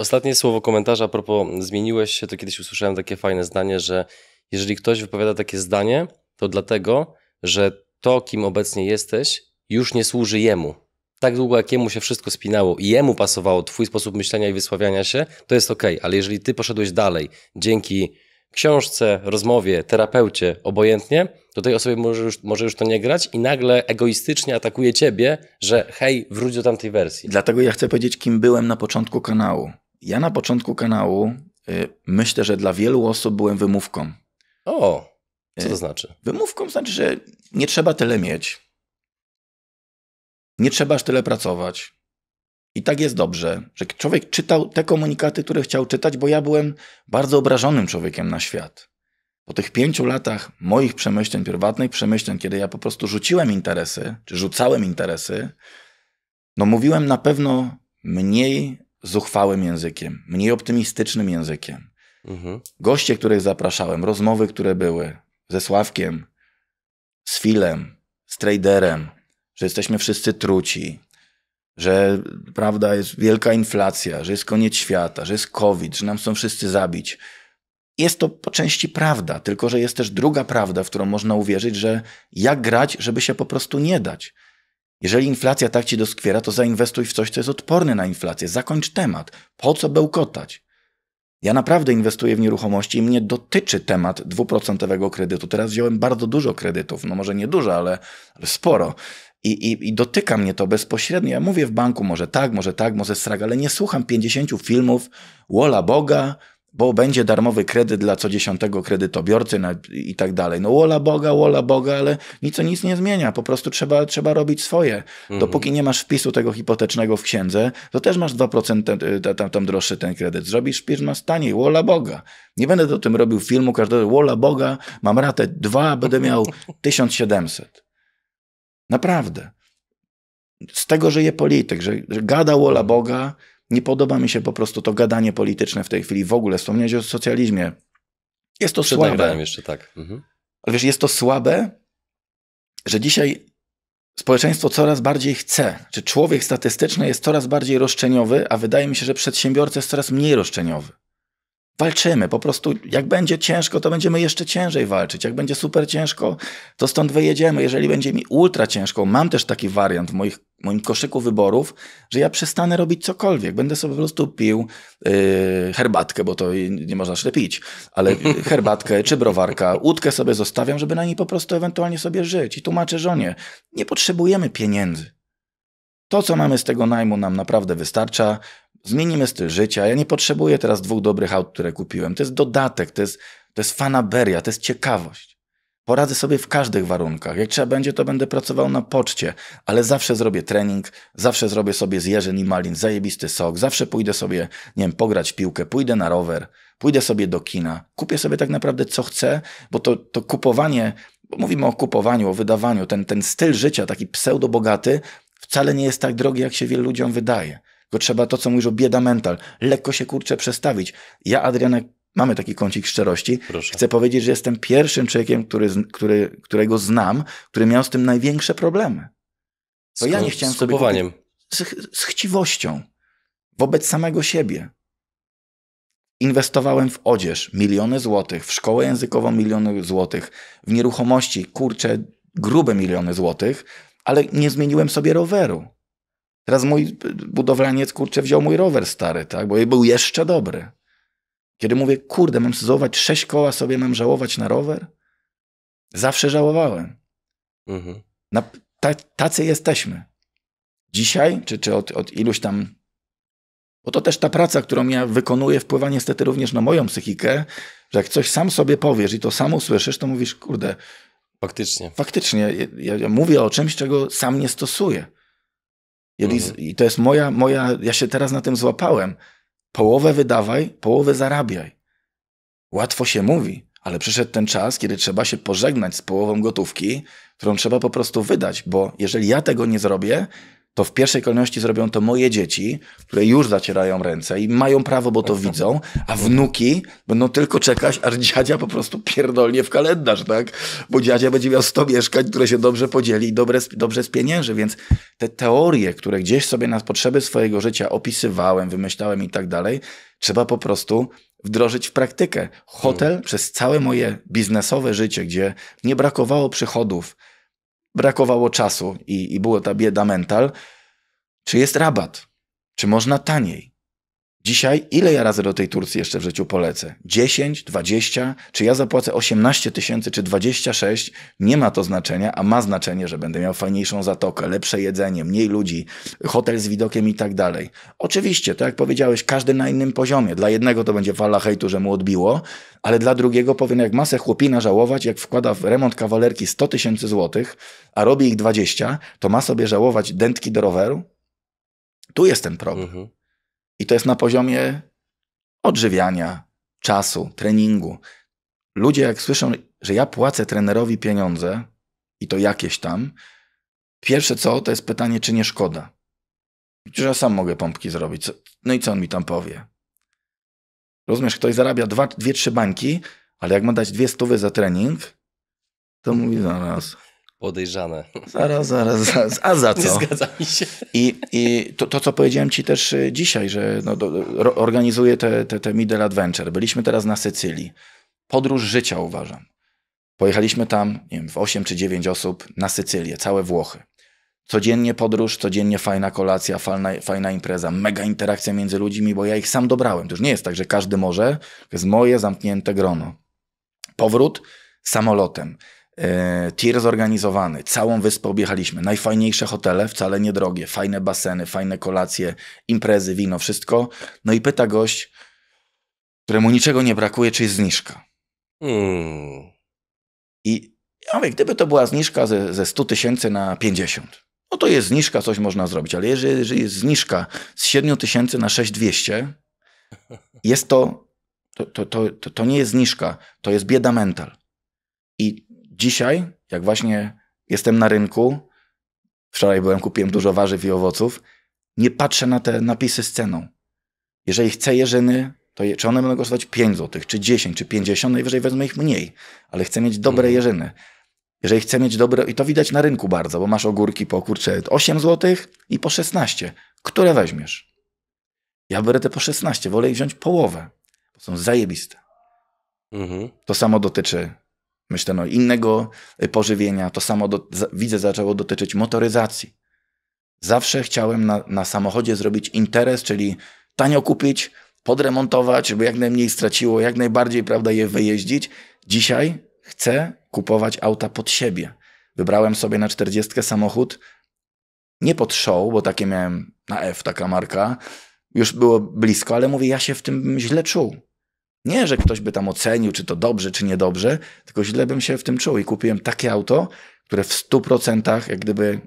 Ostatnie słowo komentarza a propos zmieniłeś się, to kiedyś usłyszałem takie fajne zdanie, że jeżeli ktoś wypowiada takie zdanie, to dlatego, że to, kim obecnie jesteś, już nie służy jemu. Tak długo, jak jemu się wszystko spinało i jemu pasowało twój sposób myślenia i wysławiania się, to jest ok, ale jeżeli ty poszedłeś dalej dzięki książce, rozmowie, terapeucie, obojętnie, to tej osobie może już, może już to nie grać i nagle egoistycznie atakuje ciebie, że hej, wróć do tamtej wersji. Dlatego ja chcę powiedzieć, kim byłem na początku kanału. Ja na początku kanału y, myślę, że dla wielu osób byłem wymówką. O, co to y, znaczy? Wymówką znaczy, że nie trzeba tyle mieć. Nie trzeba aż tyle pracować. I tak jest dobrze, że człowiek czytał te komunikaty, które chciał czytać, bo ja byłem bardzo obrażonym człowiekiem na świat. Po tych pięciu latach moich przemyśleń, prywatnych przemyśleń, kiedy ja po prostu rzuciłem interesy, czy rzucałem interesy, no mówiłem na pewno mniej zuchwałym językiem, mniej optymistycznym językiem. Mhm. Goście, których zapraszałem, rozmowy, które były ze Sławkiem, z Filem, z traderem, że jesteśmy wszyscy truci, że prawda jest wielka inflacja, że jest koniec świata, że jest COVID, że nam są wszyscy zabić. Jest to po części prawda, tylko że jest też druga prawda, w którą można uwierzyć, że jak grać, żeby się po prostu nie dać. Jeżeli inflacja tak ci doskwiera, to zainwestuj w coś, co jest odporne na inflację. Zakończ temat. Po co bełkotać? Ja naprawdę inwestuję w nieruchomości i mnie dotyczy temat dwuprocentowego kredytu. Teraz wziąłem bardzo dużo kredytów, no może nie dużo, ale, ale sporo. I, i, I dotyka mnie to bezpośrednio. Ja mówię w banku, może tak, może tak, może srag, ale nie słucham 50 filmów Wola Boga, bo będzie darmowy kredyt dla co dziesiątego kredytobiorcy na, i tak dalej. No łola Boga, łola Boga, ale nic nic nie zmienia. Po prostu trzeba, trzeba robić swoje. Mhm. Dopóki nie masz wpisu tego hipotecznego w księdze, to też masz 2% y, tam, tam droższy ten kredyt. Zrobisz wpis, masz taniej. Łola Boga. Nie będę do tym robił filmu każdego. łola Boga, mam ratę 2, będę miał 1700. Naprawdę. Z tego żyje polityk, że, że gada łola Boga, nie podoba mi się po prostu to gadanie polityczne w tej chwili w ogóle. Wspomniałeś o socjalizmie. Jest to Przed słabe. jeszcze tak. Mhm. Ale wiesz, jest to słabe, że dzisiaj społeczeństwo coraz bardziej chce, czy człowiek statystyczny jest coraz bardziej roszczeniowy, a wydaje mi się, że przedsiębiorca jest coraz mniej roszczeniowy walczymy. Po prostu jak będzie ciężko, to będziemy jeszcze ciężej walczyć. Jak będzie super ciężko, to stąd wyjedziemy. Jeżeli będzie mi ultra ciężko, mam też taki wariant w moich, moim koszyku wyborów, że ja przestanę robić cokolwiek. Będę sobie po prostu pił yy, herbatkę, bo to nie można jeszcze pić, ale herbatkę czy browarka, łódkę sobie zostawiam, żeby na niej po prostu ewentualnie sobie żyć. I tłumaczę żonie, nie potrzebujemy pieniędzy. To, co mamy z tego najmu, nam naprawdę wystarcza. Zmienimy styl życia. Ja nie potrzebuję teraz dwóch dobrych aut, które kupiłem. To jest dodatek, to jest, to jest fanaberia, to jest ciekawość. Poradzę sobie w każdych warunkach. Jak trzeba będzie, to będę pracował na poczcie, ale zawsze zrobię trening, zawsze zrobię sobie z jeżyn i malin zajebisty sok, zawsze pójdę sobie, nie wiem, pograć piłkę, pójdę na rower, pójdę sobie do kina, kupię sobie tak naprawdę co chcę, bo to, to kupowanie, bo mówimy o kupowaniu, o wydawaniu, ten, ten styl życia taki pseudo bogaty wcale nie jest tak drogi, jak się wielu ludziom wydaje. Tylko trzeba to, co mówisz o bieda mental, lekko się kurczę przestawić. Ja, Adrianek, mamy taki kącik szczerości. Proszę. Chcę powiedzieć, że jestem pierwszym człowiekiem, który, który, którego znam, który miał z tym największe problemy. To ja nie chciałem z sobie. Kupić, z, z chciwością. Wobec samego siebie. Inwestowałem w odzież miliony złotych, w szkołę językową miliony złotych, w nieruchomości kurczę grube miliony złotych, ale nie zmieniłem sobie roweru. Teraz mój budowlaniec, kurczę, wziął mój rower stary, tak? Bo był jeszcze dobry. Kiedy mówię, kurde, mam syzować sześć koła sobie, mam żałować na rower? Zawsze żałowałem. Mhm. Na, ta, tacy jesteśmy. Dzisiaj, czy, czy od, od iluś tam... Bo to też ta praca, którą ja wykonuję, wpływa niestety również na moją psychikę, że jak coś sam sobie powiesz i to sam usłyszysz, to mówisz, kurde... Faktycznie. Faktycznie. Ja, ja mówię o czymś, czego sam nie stosuję. Jeżeli, mhm. I to jest moja, moja, ja się teraz na tym złapałem. Połowę wydawaj, połowę zarabiaj. Łatwo się mówi, ale przyszedł ten czas, kiedy trzeba się pożegnać z połową gotówki, którą trzeba po prostu wydać, bo jeżeli ja tego nie zrobię, to w pierwszej kolejności zrobią to moje dzieci, które już zacierają ręce i mają prawo, bo to widzą, a wnuki będą tylko czekać, aż dziadzia po prostu pierdolnie w kalendarz, tak? Bo dziadzia będzie miał 100 mieszkań, które się dobrze podzieli i dobrze dobrze spienięży, więc te teorie, które gdzieś sobie na potrzeby swojego życia opisywałem, wymyślałem i tak dalej, trzeba po prostu wdrożyć w praktykę. Hotel mm. przez całe moje biznesowe życie, gdzie nie brakowało przychodów, brakowało czasu i, i była ta bieda mental. Czy jest rabat? Czy można taniej? Dzisiaj ile ja razy do tej Turcji jeszcze w życiu polecę? 10, 20? Czy ja zapłacę 18 tysięcy, czy 26? Nie ma to znaczenia, a ma znaczenie, że będę miał fajniejszą zatokę, lepsze jedzenie, mniej ludzi, hotel z widokiem i tak dalej. Oczywiście, tak jak powiedziałeś, każdy na innym poziomie. Dla jednego to będzie fala hejtu, że mu odbiło, ale dla drugiego powiem, jak masę chłopina żałować, jak wkłada w remont kawalerki 100 tysięcy złotych, a robi ich 20, to ma sobie żałować dętki do roweru? Tu jest ten problem. Mhm. I to jest na poziomie odżywiania, czasu, treningu. Ludzie, jak słyszą, że ja płacę trenerowi pieniądze i to jakieś tam, pierwsze co to jest pytanie, czy nie szkoda. Czy ja sam mogę pompki zrobić. No i co on mi tam powie? Rozumiesz, ktoś zarabia dwa, dwie, trzy bańki, ale jak ma dać dwie stówy za trening, to mówi zaraz. No Podejrzane. Zaraz, zaraz, zaraz. A za co? Nie zgadza mi się. I, i to, to, co powiedziałem ci też e, dzisiaj, że no, do, organizuję te, te, te Middle Adventure. Byliśmy teraz na Sycylii. Podróż życia uważam. Pojechaliśmy tam, nie wiem, w 8 czy 9 osób na Sycylię, całe Włochy. Codziennie podróż, codziennie fajna kolacja, fajna, fajna impreza, mega interakcja między ludźmi, bo ja ich sam dobrałem. To już nie jest tak, że każdy może. To jest moje zamknięte grono. Powrót samolotem. E, tir zorganizowany, całą wyspę objechaliśmy, najfajniejsze hotele, wcale niedrogie, fajne baseny, fajne kolacje, imprezy, wino, wszystko. No i pyta gość, któremu niczego nie brakuje, czy jest zniżka. Hmm. I ja mówię, gdyby to była zniżka ze, ze 100 tysięcy na 50, no to jest zniżka, coś można zrobić, ale jeżeli, jeżeli jest zniżka z 7 tysięcy na 6200, jest to to, to, to, to nie jest zniżka, to jest bieda mental. I Dzisiaj, jak właśnie jestem na rynku, wczoraj byłem, kupiłem dużo warzyw i owoców, nie patrzę na te napisy z ceną. Jeżeli chcę jeżyny, to je, czy one będą kosztować 5 zł, czy 10, czy 50, najwyżej wezmę ich mniej, ale chcę mieć dobre mhm. jeżyny. Jeżeli chcę mieć dobre, i to widać na rynku bardzo, bo masz ogórki po kurczę 8 zł i po 16. Które weźmiesz? Ja biorę te po 16, wolę ich wziąć połowę, bo są zajebiste. Mhm. To samo dotyczy no innego y, pożywienia. To samo do, widzę zaczęło dotyczyć motoryzacji. Zawsze chciałem na, na samochodzie zrobić interes, czyli tanio kupić, podremontować, żeby jak najmniej straciło, jak najbardziej prawda, je wyjeździć. Dzisiaj chcę kupować auta pod siebie. Wybrałem sobie na 40 samochód, nie pod show, bo takie miałem na F, taka marka. Już było blisko, ale mówię, ja się w tym źle czuł. Nie, że ktoś by tam ocenił, czy to dobrze, czy niedobrze, tylko źle bym się w tym czuł i kupiłem takie auto, które w 100% jak gdyby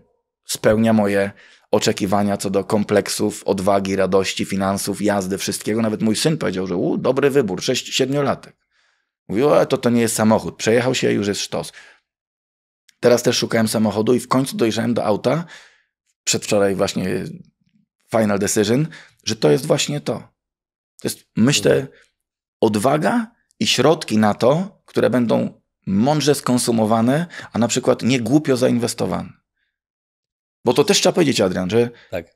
spełnia moje oczekiwania co do kompleksów, odwagi, radości, finansów, jazdy, wszystkiego. Nawet mój syn powiedział, że u, dobry wybór, 6-7-latek. Mówił, ale to to nie jest samochód, przejechał się, już jest sztos. Teraz też szukałem samochodu i w końcu dojrzałem do auta, przedwczoraj właśnie final decision, że to jest właśnie to. To jest, myślę, mhm odwaga i środki na to, które będą mądrze skonsumowane, a na przykład nie głupio zainwestowane. Bo to też trzeba powiedzieć, Adrian, że tak.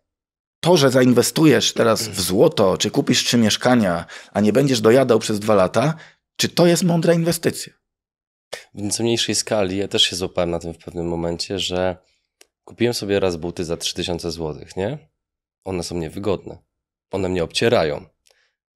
to, że zainwestujesz teraz w złoto, czy kupisz trzy mieszkania, a nie będziesz dojadał przez dwa lata, czy to jest mądra inwestycja? W nieco mniejszej skali, ja też się złapałem na tym w pewnym momencie, że kupiłem sobie raz buty za 3000 zł, nie? One są niewygodne. One mnie obcierają.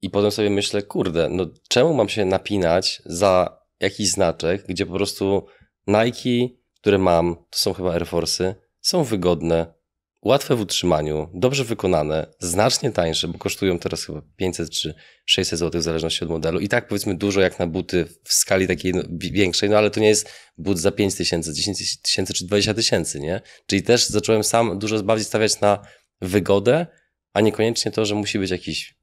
I potem sobie myślę, kurde, no czemu mam się napinać za jakiś znaczek, gdzie po prostu Nike, które mam, to są chyba Air Force'y, są wygodne, łatwe w utrzymaniu, dobrze wykonane, znacznie tańsze, bo kosztują teraz chyba 500 czy 600 zł w zależności od modelu. I tak powiedzmy dużo jak na buty w skali takiej no, większej, no ale to nie jest but za 5 tysięcy, 10 tysięcy czy 20 tysięcy, nie? Czyli też zacząłem sam dużo bardziej stawiać na wygodę, a niekoniecznie to, że musi być jakiś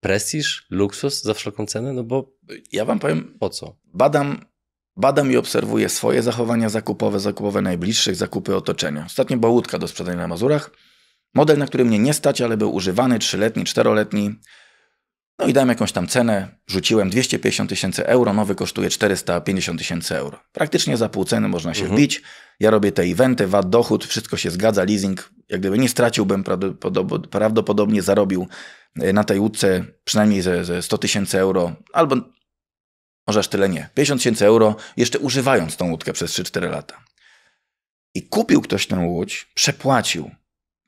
prestiż, luksus za wszelką cenę? No bo ja wam powiem, po co? Badam, badam i obserwuję swoje zachowania zakupowe, zakupowe najbliższych, zakupy otoczenia. Ostatnio była łódka do sprzedania na Mazurach. Model, na który mnie nie stać, ale był używany, trzyletni, czteroletni. No i dałem jakąś tam cenę, rzuciłem 250 tysięcy euro, nowy kosztuje 450 tysięcy euro. Praktycznie za pół ceny można się mhm. wbić. Ja robię te eventy, VAT, dochód, wszystko się zgadza, leasing. Jak gdyby nie straciłbym, prawdopodobnie zarobił e, na tej łódce przynajmniej ze, ze 100 tysięcy euro, albo może aż tyle nie. 50 tysięcy euro, jeszcze używając tą łódkę przez 3-4 lata. I kupił ktoś tę łódź, przepłacił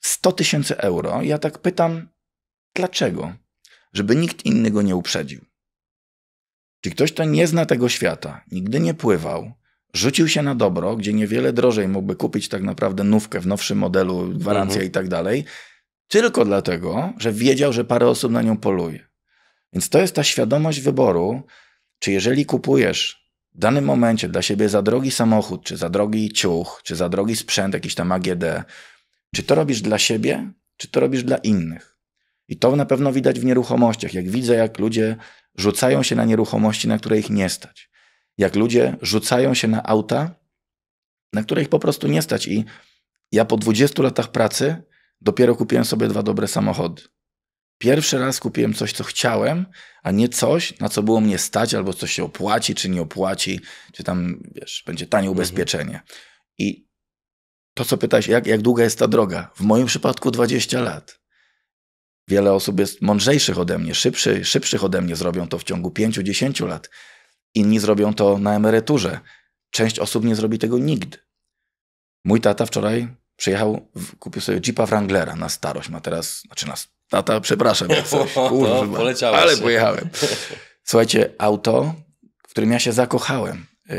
100 tysięcy euro. Ja tak pytam, dlaczego? żeby nikt inny go nie uprzedził. Czy ktoś, kto nie zna tego świata, nigdy nie pływał, rzucił się na dobro, gdzie niewiele drożej mógłby kupić tak naprawdę nówkę w nowszym modelu, gwarancja mhm. i tak dalej, tylko dlatego, że wiedział, że parę osób na nią poluje. Więc to jest ta świadomość wyboru, czy jeżeli kupujesz w danym momencie dla siebie za drogi samochód, czy za drogi ciuch, czy za drogi sprzęt, jakiś tam AGD, czy to robisz dla siebie, czy to robisz dla innych. I to na pewno widać w nieruchomościach. Jak widzę, jak ludzie rzucają się na nieruchomości, na które ich nie stać. Jak ludzie rzucają się na auta, na które ich po prostu nie stać. I ja po 20 latach pracy dopiero kupiłem sobie dwa dobre samochody. Pierwszy raz kupiłem coś, co chciałem, a nie coś, na co było mnie stać, albo coś się opłaci, czy nie opłaci, czy tam, wiesz, będzie tanie mhm. ubezpieczenie. I to, co pytałeś, jak, jak długa jest ta droga? W moim przypadku 20 lat. Wiele osób jest mądrzejszych ode mnie, szybszy, szybszych ode mnie, zrobią to w ciągu 5-10 lat. Inni zrobią to na emeryturze. Część osób nie zrobi tego nigdy. Mój tata wczoraj przyjechał, kupił sobie Jeepa Wranglera na starość. Ma teraz, znaczy nas, tata, przepraszam. No, Kurwa, no, ale pojechałem. Słuchajcie, auto, w którym ja się zakochałem. Y,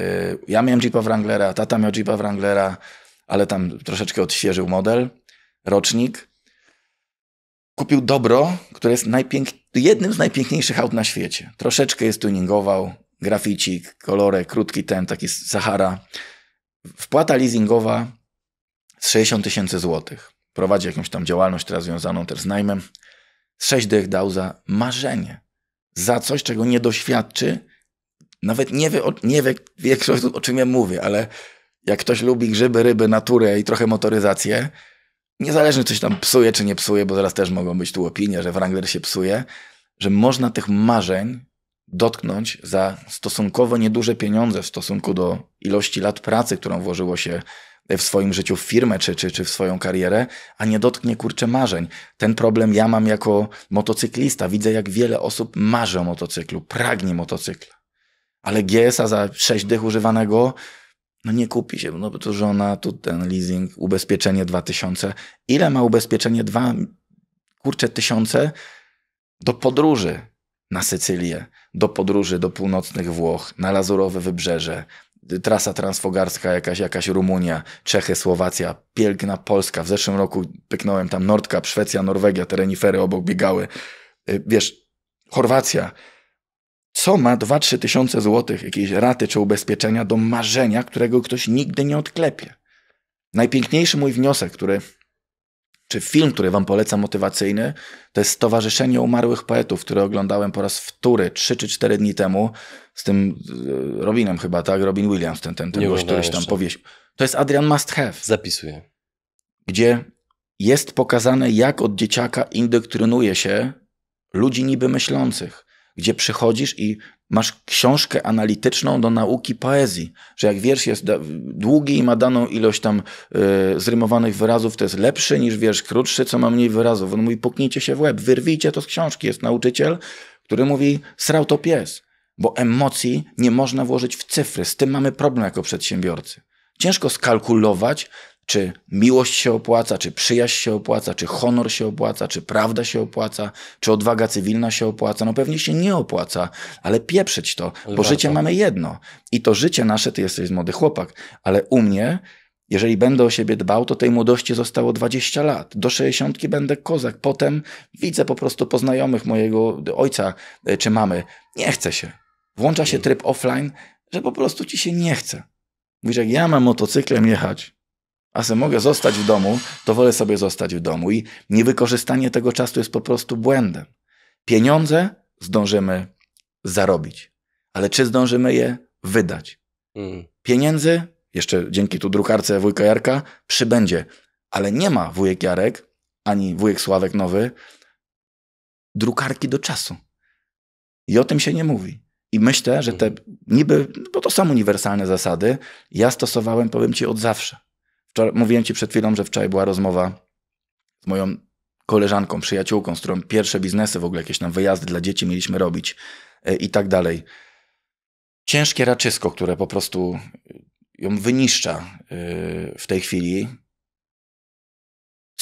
ja miałem Jeepa Wranglera, tata miał Jeepa Wranglera, ale tam troszeczkę odświeżył model, rocznik kupił dobro, które jest jednym z najpiękniejszych aut na świecie. Troszeczkę jest tuningował, graficik, kolorek, krótki ten, taki Sahara. Wpłata leasingowa z 60 tysięcy złotych. Prowadzi jakąś tam działalność teraz związaną też z najmem. Z 6 dych dał za marzenie. Za coś, czego nie doświadczy. Nawet nie wie, nie wie, wie o czym ja mówię, ale jak ktoś lubi grzyby, ryby, naturę i trochę motoryzację, niezależnie coś tam psuje czy nie psuje, bo zaraz też mogą być tu opinie, że Wrangler się psuje, że można tych marzeń dotknąć za stosunkowo nieduże pieniądze w stosunku do ilości lat pracy, którą włożyło się w swoim życiu w firmę czy, czy, czy w swoją karierę, a nie dotknie kurczę marzeń. Ten problem ja mam jako motocyklista. Widzę, jak wiele osób marzy o motocyklu, pragnie motocykla. Ale GSA za 6 dych używanego no nie kupi się, no bo to żona, tu ten leasing, ubezpieczenie 2000. Ile ma ubezpieczenie? Dwa, kurczę, tysiące do podróży na Sycylię, do podróży do północnych Włoch, na Lazurowe Wybrzeże, trasa transfogarska, jakaś, jakaś Rumunia, Czechy, Słowacja, piękna Polska. W zeszłym roku pyknąłem tam Nordkap, Szwecja, Norwegia, terenifery obok biegały. Y, wiesz, Chorwacja. Co ma 2-3 tysiące złotych jakiejś raty czy ubezpieczenia do marzenia, którego ktoś nigdy nie odklepie? Najpiękniejszy mój wniosek, który czy film, który wam polecam motywacyjny, to jest Stowarzyszenie Umarłych Poetów, które oglądałem po raz wtóry, 3 czy 4 dni temu, z tym e, Robinem chyba, tak? Robin Williams, ten, ten, ten gość, któryś tam powieś. To jest Adrian Must Have. Zapisuję. Gdzie jest pokazane, jak od dzieciaka indoktrynuje się ludzi niby myślących gdzie przychodzisz i masz książkę analityczną do nauki poezji, że jak wiersz jest długi i ma daną ilość tam y, zrymowanych wyrazów, to jest lepszy niż wiersz krótszy, co ma mniej wyrazów. On mówi, puknijcie się w łeb, wyrwijcie to z książki. Jest nauczyciel, który mówi, srał to pies, bo emocji nie można włożyć w cyfry. Z tym mamy problem jako przedsiębiorcy. Ciężko skalkulować, czy miłość się opłaca, czy przyjaźń się opłaca, czy honor się opłaca, czy prawda się opłaca, czy odwaga cywilna się opłaca. No pewnie się nie opłaca, ale pieprzyć to, ale bo warto. życie mamy jedno. I to życie nasze, ty jesteś młody chłopak, ale u mnie, jeżeli będę o siebie dbał, to tej młodości zostało 20 lat. Do 60 będę kozak. Potem widzę po prostu poznajomych mojego ojca e, czy mamy. Nie chce się. Włącza się mm. tryb offline, że po prostu ci się nie chce. Mówisz, jak ja mam motocyklem jechać, a se mogę zostać w domu, to wolę sobie zostać w domu. I niewykorzystanie tego czasu jest po prostu błędem. Pieniądze zdążymy zarobić, ale czy zdążymy je wydać? Mm. Pieniędzy, jeszcze dzięki tu drukarce wujka Jarka, przybędzie, ale nie ma wujek Jarek, ani wujek Sławek Nowy, drukarki do czasu. I o tym się nie mówi. I myślę, że te mhm. niby, bo to są uniwersalne zasady, ja stosowałem, powiem ci, od zawsze mówiłem ci przed chwilą, że wczoraj była rozmowa z moją koleżanką, przyjaciółką, z którą pierwsze biznesy w ogóle, jakieś tam wyjazdy dla dzieci mieliśmy robić yy, i tak dalej. Ciężkie raczysko, które po prostu ją wyniszcza yy, w tej chwili,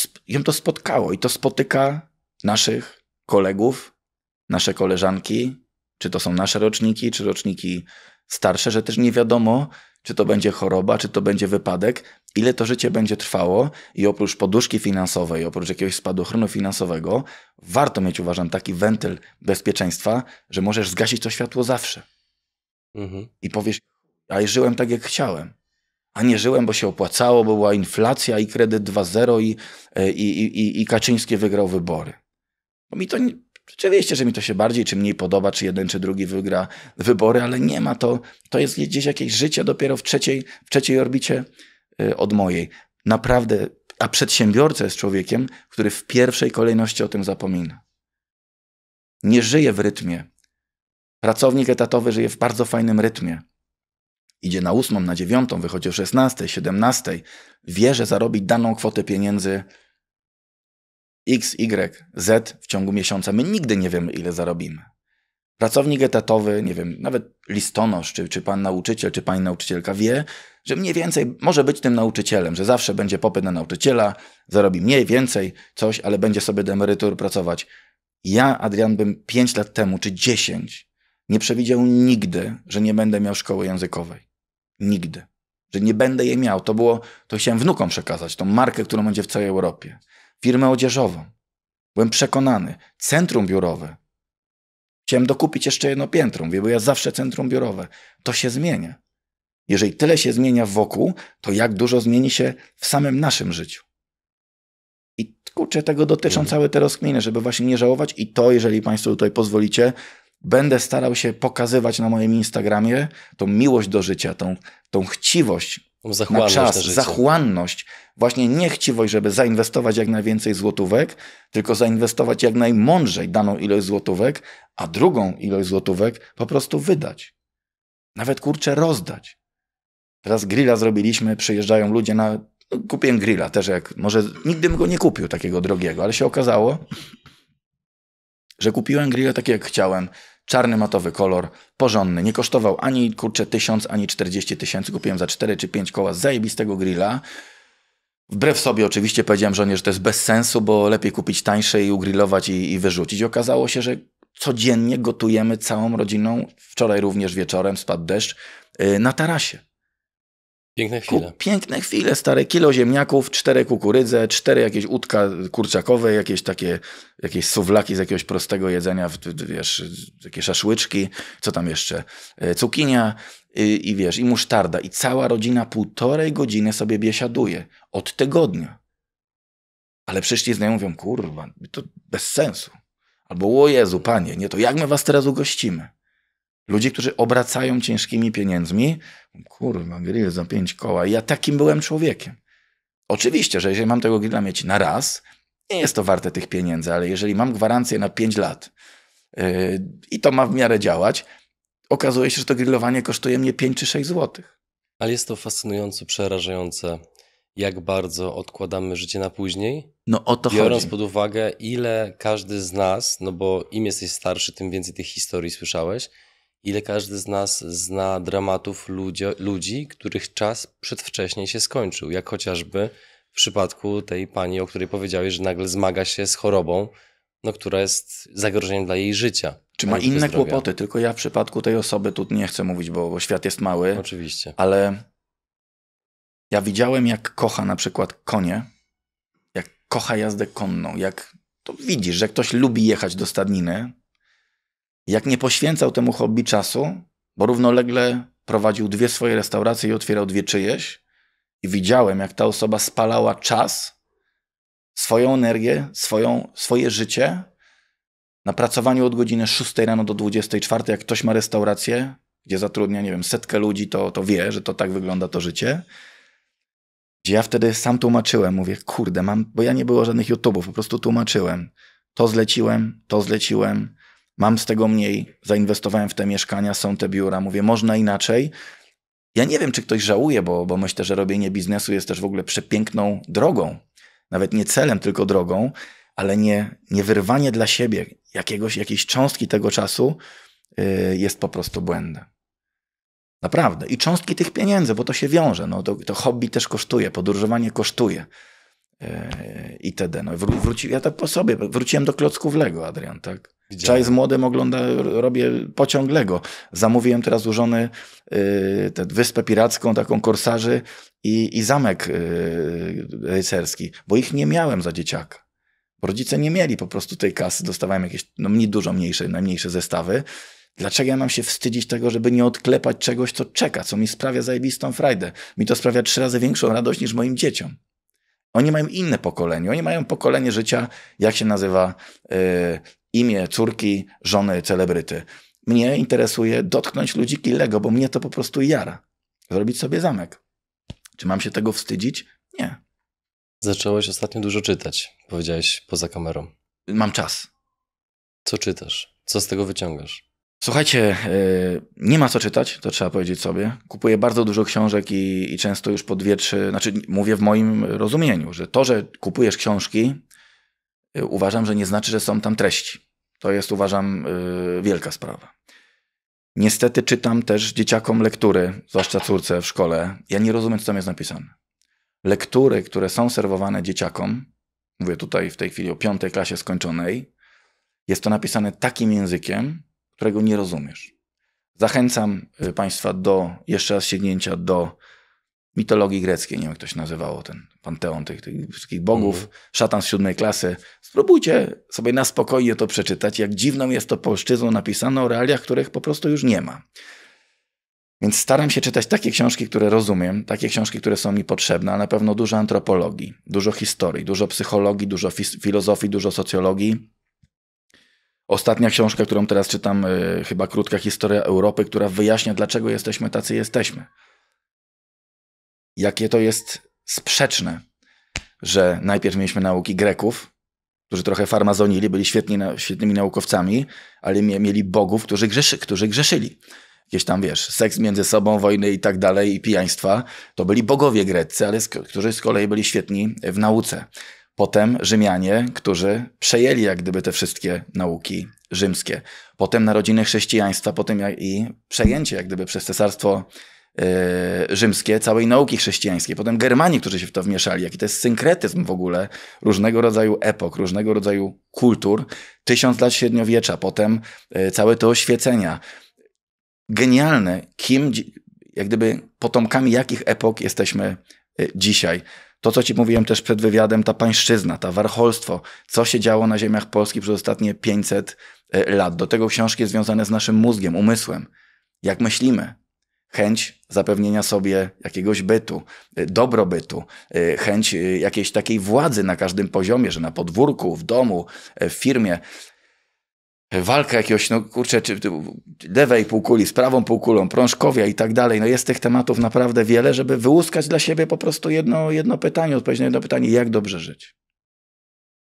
Sp- ją to spotkało i to spotyka naszych kolegów, nasze koleżanki, czy to są nasze roczniki, czy roczniki starsze, że też nie wiadomo, czy to będzie choroba, czy to będzie wypadek ile to życie będzie trwało i oprócz poduszki finansowej, oprócz jakiegoś spadochronu finansowego, warto mieć, uważam, taki wentyl bezpieczeństwa, że możesz zgasić to światło zawsze. Mhm. I powiesz, a żyłem tak, jak chciałem. A nie żyłem, bo się opłacało, bo była inflacja i kredyt 2.0 e, i, i, i, i Kaczyński wygrał wybory. Bo mi to nie, Oczywiście, że mi to się bardziej czy mniej podoba, czy jeden czy drugi wygra wybory, ale nie ma to. To jest gdzieś jakieś życie dopiero w trzeciej, w trzeciej orbicie Y, od mojej. Naprawdę, a przedsiębiorca jest człowiekiem, który w pierwszej kolejności o tym zapomina. Nie żyje w rytmie. Pracownik etatowy żyje w bardzo fajnym rytmie. Idzie na ósmą, na dziewiątą, wychodzi o szesnastej, siedemnastej. Wie, że zarobi daną kwotę pieniędzy X, Y, Z w ciągu miesiąca. My nigdy nie wiemy, ile zarobimy. Pracownik etatowy, nie wiem, nawet listonosz, czy, czy pan nauczyciel, czy pani nauczycielka wie, że mniej więcej może być tym nauczycielem, że zawsze będzie popyt na nauczyciela, zarobi mniej więcej coś, ale będzie sobie do emerytur pracować. Ja, Adrian, bym 5 lat temu, czy 10, nie przewidział nigdy, że nie będę miał szkoły językowej. Nigdy. Że nie będę jej miał. To było, to chciałem wnukom przekazać, tą markę, którą będzie w całej Europie. Firmę odzieżową. Byłem przekonany. Centrum biurowe Chciałem dokupić jeszcze jedno piętro, mówię, bo ja zawsze centrum biurowe. To się zmienia. Jeżeli tyle się zmienia wokół, to jak dużo zmieni się w samym naszym życiu? I kurczę, tego dotyczą mhm. całe te rozkminy, żeby właśnie nie żałować. I to, jeżeli Państwo tutaj pozwolicie, będę starał się pokazywać na moim Instagramie tą miłość do życia, tą, tą chciwość no, zachłanność na czas, na zachłanność, właśnie niechciwość, żeby zainwestować jak najwięcej złotówek, tylko zainwestować jak najmądrzej daną ilość złotówek, a drugą ilość złotówek po prostu wydać. Nawet kurczę rozdać. Teraz grilla zrobiliśmy, przyjeżdżają ludzie na. No, kupiłem grilla też, jak może nigdy bym go nie kupił takiego drogiego, ale się okazało, że kupiłem grilla tak jak chciałem. Czarny matowy kolor, porządny. Nie kosztował ani kurczę 1000, ani 40 tysięcy. Kupiłem za 4 czy 5 koła zajebistego grilla. Wbrew sobie oczywiście powiedziałem żonie, że to jest bez sensu, bo lepiej kupić tańsze i ugrillować i, i wyrzucić. Okazało się, że codziennie gotujemy całą rodziną. Wczoraj również wieczorem spadł deszcz y, na tarasie. Piękne chwile. Piękne chwile, stare kilo ziemniaków, cztery kukurydze, cztery jakieś utka kurczakowe, jakieś takie, jakieś suwlaki z jakiegoś prostego jedzenia, wiesz, takie szaszłyczki, co tam jeszcze, e, cukinia i, y, i wiesz, i musztarda. I cała rodzina półtorej godziny sobie biesiaduje od tygodnia. Ale przyszli znajomi mówią, kurwa, to bez sensu. Albo, o Jezu, panie, nie, to jak my was teraz ugościmy? Ludzie, którzy obracają ciężkimi pieniędzmi. Kurwa, grill za pięć koła. Ja takim byłem człowiekiem. Oczywiście, że jeżeli mam tego grilla mieć na raz, nie jest to warte tych pieniędzy, ale jeżeli mam gwarancję na 5 lat yy, i to ma w miarę działać, okazuje się, że to grillowanie kosztuje mnie 5 czy 6 złotych. Ale jest to fascynujące, przerażające, jak bardzo odkładamy życie na później. No o to biorąc chodzi. pod uwagę, ile każdy z nas, no bo im jesteś starszy, tym więcej tych historii słyszałeś, ile każdy z nas zna dramatów ludzi, ludzi, których czas przedwcześnie się skończył, jak chociażby w przypadku tej pani, o której powiedziałeś, że nagle zmaga się z chorobą, no, która jest zagrożeniem dla jej życia. Czy ma inne zdrowia. kłopoty? Tylko ja w przypadku tej osoby tu nie chcę mówić, bo, bo świat jest mały. Oczywiście. Ale ja widziałem, jak kocha na przykład konie, jak kocha jazdę konną, jak to widzisz, że ktoś lubi jechać do stadniny, jak nie poświęcał temu hobby czasu, bo równolegle prowadził dwie swoje restauracje i otwierał dwie czyjeś, i widziałem, jak ta osoba spalała czas, swoją energię, swoją, swoje życie na pracowaniu od godziny 6 rano do 24. Jak ktoś ma restaurację, gdzie zatrudnia, nie wiem, setkę ludzi, to, to wie, że to tak wygląda to życie. Gdzie ja wtedy sam tłumaczyłem, mówię, kurde, mam, bo ja nie było żadnych YouTube'ów, po prostu tłumaczyłem. To zleciłem, to zleciłem, mam z tego mniej, zainwestowałem w te mieszkania, są te biura, mówię, można inaczej. Ja nie wiem, czy ktoś żałuje, bo, bo myślę, że robienie biznesu jest też w ogóle przepiękną drogą, nawet nie celem, tylko drogą, ale nie, nie wyrwanie dla siebie jakiegoś, jakiejś cząstki tego czasu yy, jest po prostu błędem. Naprawdę. I cząstki tych pieniędzy, bo to się wiąże. No, to, to hobby też kosztuje, podróżowanie kosztuje yy, itd. No, wró- wróci, ja tak po sobie, wróciłem do klocków Lego, Adrian, tak? Wczoraj z młodym ogląda, robię pociąglego. Zamówiłem teraz u żony y, tę wyspę piracką, taką korsarzy i, i zamek y, rycerski, bo ich nie miałem za dzieciaka. Rodzice nie mieli po prostu tej kasy, dostawałem jakieś no, mniej, dużo mniejsze, najmniejsze zestawy. Dlaczego ja mam się wstydzić tego, żeby nie odklepać czegoś, co czeka, co mi sprawia zajebistą frajdę? Mi to sprawia trzy razy większą radość niż moim dzieciom. Oni mają inne pokolenie. Oni mają pokolenie życia, jak się nazywa, y, imię córki, żony celebryty. Mnie interesuje dotknąć ludziki Lego, bo mnie to po prostu jara. Zrobić sobie zamek. Czy mam się tego wstydzić? Nie. Zacząłeś ostatnio dużo czytać, powiedziałeś poza kamerą. Mam czas. Co czytasz? Co z tego wyciągasz? Słuchajcie, e, nie ma co czytać, to trzeba powiedzieć sobie. Kupuję bardzo dużo książek i, i, często już po dwie, trzy, znaczy mówię w moim rozumieniu, że to, że kupujesz książki, Y, uważam, że nie znaczy, że są tam treści. To jest, uważam, y, wielka sprawa. Niestety czytam też dzieciakom lektury, zwłaszcza córce w szkole. Ja nie rozumiem, co tam jest napisane. Lektury, które są serwowane dzieciakom, mówię tutaj w tej chwili o piątej klasie skończonej, jest to napisane takim językiem, którego nie rozumiesz. Zachęcam y, Państwa do jeszcze raz sięgnięcia do mitologii greckiej, nie wiem jak to się nazywało, ten panteon tych, tych wszystkich bogów, mm. szatan z siódmej klasy. Spróbujcie sobie na spokojnie to przeczytać, jak dziwną jest to polszczyzną napisane o realiach, których po prostu już nie ma. Więc staram się czytać takie książki, które rozumiem, takie książki, które są mi potrzebne, a na pewno dużo antropologii, dużo historii, dużo psychologii, dużo filozofii, dużo socjologii. Ostatnia książka, którą teraz czytam, yy, chyba krótka historia Europy, która wyjaśnia, dlaczego jesteśmy tacy jesteśmy jakie to jest sprzeczne, że najpierw mieliśmy nauki Greków, którzy trochę farmazonili, byli świetni, świetnymi naukowcami, ale mieli bogów, którzy, grzeszy, którzy grzeszyli. Jakieś tam, wiesz, seks między sobą, wojny i tak dalej, i pijaństwa. To byli bogowie greccy, ale z, którzy z kolei byli świetni w nauce. Potem Rzymianie, którzy przejęli jak gdyby te wszystkie nauki rzymskie. Potem narodziny chrześcijaństwa, potem i przejęcie jak gdyby przez cesarstwo E, rzymskie, całej nauki chrześcijańskiej, potem Germani, którzy się w to wmieszali, jaki to jest synkretyzm w ogóle różnego rodzaju epok, różnego rodzaju kultur, tysiąc lat średniowiecza, potem e, całe te oświecenia. Genialne, kim, jak gdyby potomkami jakich epok jesteśmy e, dzisiaj. To, co ci mówiłem też przed wywiadem, ta pańszczyzna, ta warcholstwo, co się działo na ziemiach Polski przez ostatnie 500 lat. Do tego książki związane z naszym mózgiem, umysłem. Jak myślimy, chęć zapewnienia sobie jakiegoś bytu, y, dobrobytu, y, chęć y, jakiejś takiej władzy na każdym poziomie, że na podwórku, w domu, w firmie. Walka jakiegoś, no kurczę, czy, lewej półkuli, z prawą półkulą, prążkowia i tak dalej. No jest tych tematów naprawdę wiele, żeby wyłuskać dla siebie po prostu jedno, jedno pytanie, odpowiedź na jedno pytanie, jak dobrze żyć.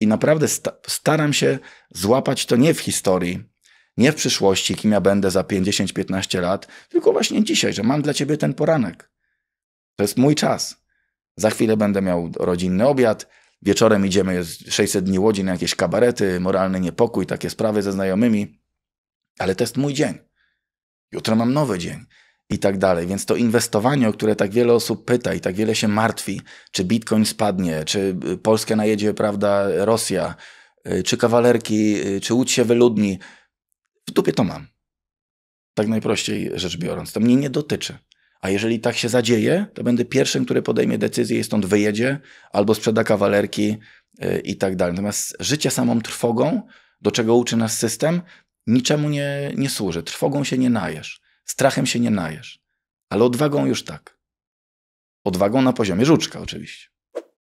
I naprawdę sta staram się złapać to nie w historii, nie w przyszłości, kim ja będę za 50-15 lat, tylko właśnie dzisiaj, że mam dla ciebie ten poranek. To jest mój czas. Za chwilę będę miał rodzinny obiad, wieczorem idziemy, z 600 dni łodzi na jakieś kabarety, moralny niepokój, takie sprawy ze znajomymi, ale to jest mój dzień. Jutro mam nowy dzień i tak dalej. Więc to inwestowanie, o które tak wiele osób pyta i tak wiele się martwi, czy bitcoin spadnie, czy y, Polskę najedzie, prawda, Rosja, y, czy kawalerki, y, czy łódź się wyludni, w dupie to mam. Tak najprościej rzecz biorąc. To mnie nie dotyczy. A jeżeli tak się zadzieje, to będę pierwszym, który podejmie decyzję i stąd wyjedzie, albo sprzeda kawalerki yy, i tak dalej. Natomiast życie samą trwogą, do czego uczy nas system, niczemu nie, nie służy. Trwogą się nie najesz, strachem się nie najesz, ale odwagą już tak. Odwagą na poziomie żuczka oczywiście.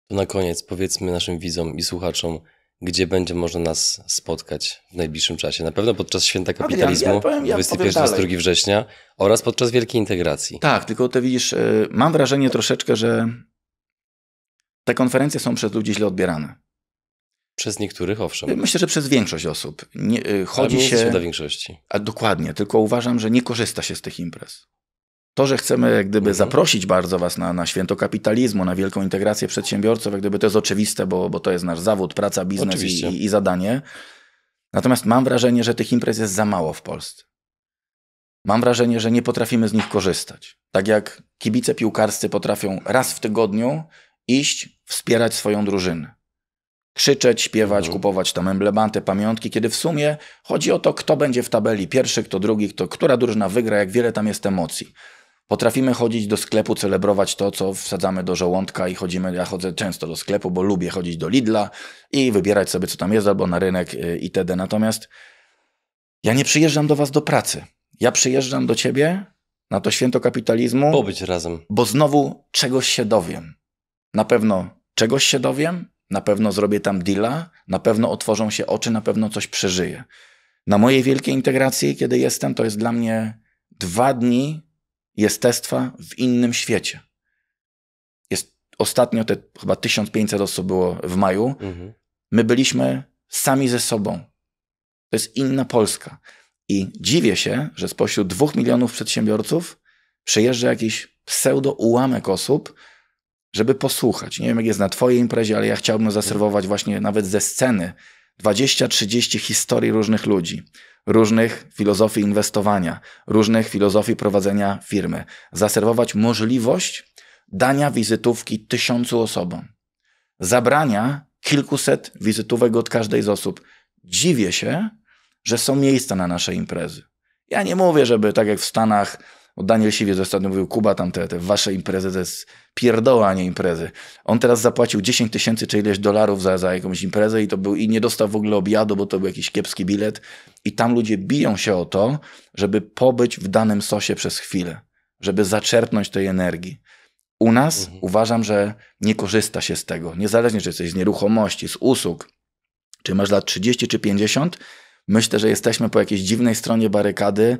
To na koniec powiedzmy naszym widzom i słuchaczom, gdzie będzie można nas spotkać w najbliższym czasie. Na pewno podczas Święta Kapitalizmu, ja, powiem, ja 21-22 września oraz podczas Wielkiej Integracji. Tak, tylko ty widzisz, y, mam wrażenie troszeczkę, że te konferencje są przez ludzi źle odbierane. Przez niektórych, owszem. Y, myślę, że przez większość osób. Nie, y, chodzi Ale nie się. dla większości. A dokładnie, tylko uważam, że nie korzysta się z tych imprez to, że chcemy jak gdyby mhm. zaprosić bardzo Was na, na święto kapitalizmu, na wielką integrację przedsiębiorców, jak gdyby to jest oczywiste, bo, bo to jest nasz zawód, praca, biznes i, i, i zadanie. Natomiast mam wrażenie, że tych imprez jest za mało w Polsce. Mam wrażenie, że nie potrafimy z nich korzystać. Tak jak kibice piłkarscy potrafią raz w tygodniu iść, wspierać swoją drużynę. Krzyczeć, śpiewać, mhm. kupować tam emblematy, pamiątki, kiedy w sumie chodzi o to, kto będzie w tabeli pierwszy, kto drugi, kto, która drużyna wygra, jak wiele tam jest emocji. Potrafimy chodzić do sklepu, celebrować to, co wsadzamy do żołądka i chodzimy, ja chodzę często do sklepu, bo lubię chodzić do Lidla i wybierać sobie, co tam jest, albo na rynek y, itd. Natomiast ja nie przyjeżdżam do was do pracy. Ja przyjeżdżam do ciebie na to święto kapitalizmu. Pobyć razem. Bo znowu czegoś się dowiem. Na pewno czegoś się dowiem, na pewno zrobię tam deala, na pewno otworzą się oczy, na pewno coś przeżyję. Na mojej wielkiej integracji, kiedy jestem, to jest dla mnie dwa dni jestestwa w innym świecie. Jest ostatnio te chyba 1500 osób było w maju. Mhm. My byliśmy sami ze sobą. To jest inna Polska. I dziwię się, że spośród dwóch milionów przedsiębiorców przyjeżdża jakiś pseudo ułamek osób, żeby posłuchać. Nie wiem, jak jest na Twojej imprezie, ale ja chciałbym zaserwować właśnie nawet ze sceny 20-30 historii różnych ludzi różnych filozofii inwestowania, różnych filozofii prowadzenia firmy, zaserwować możliwość dania wizytówki tysiącu osobom, zabrania kilkuset wizytówek od każdej z osób. Dziwię się, że są miejsca na nasze imprezy. Ja nie mówię, żeby tak jak w Stanach bo Daniel Siwiec ostatnio mówił, Kuba, tam te, te wasze imprezy to jest pierdoła, a nie imprezy. On teraz zapłacił 10 tysięcy czy ileś dolarów za, za jakąś imprezę i to był i nie dostał w ogóle obiadu, bo to był jakiś kiepski bilet. I tam ludzie biją się o to, żeby pobyć w danym sosie przez chwilę, żeby zaczerpnąć tej energii. U nas mhm. uważam, że nie korzysta się z tego. Niezależnie, czy jesteś z nieruchomości, z usług, czy masz lat 30 czy 50, myślę, że jesteśmy po jakiejś dziwnej stronie barykady,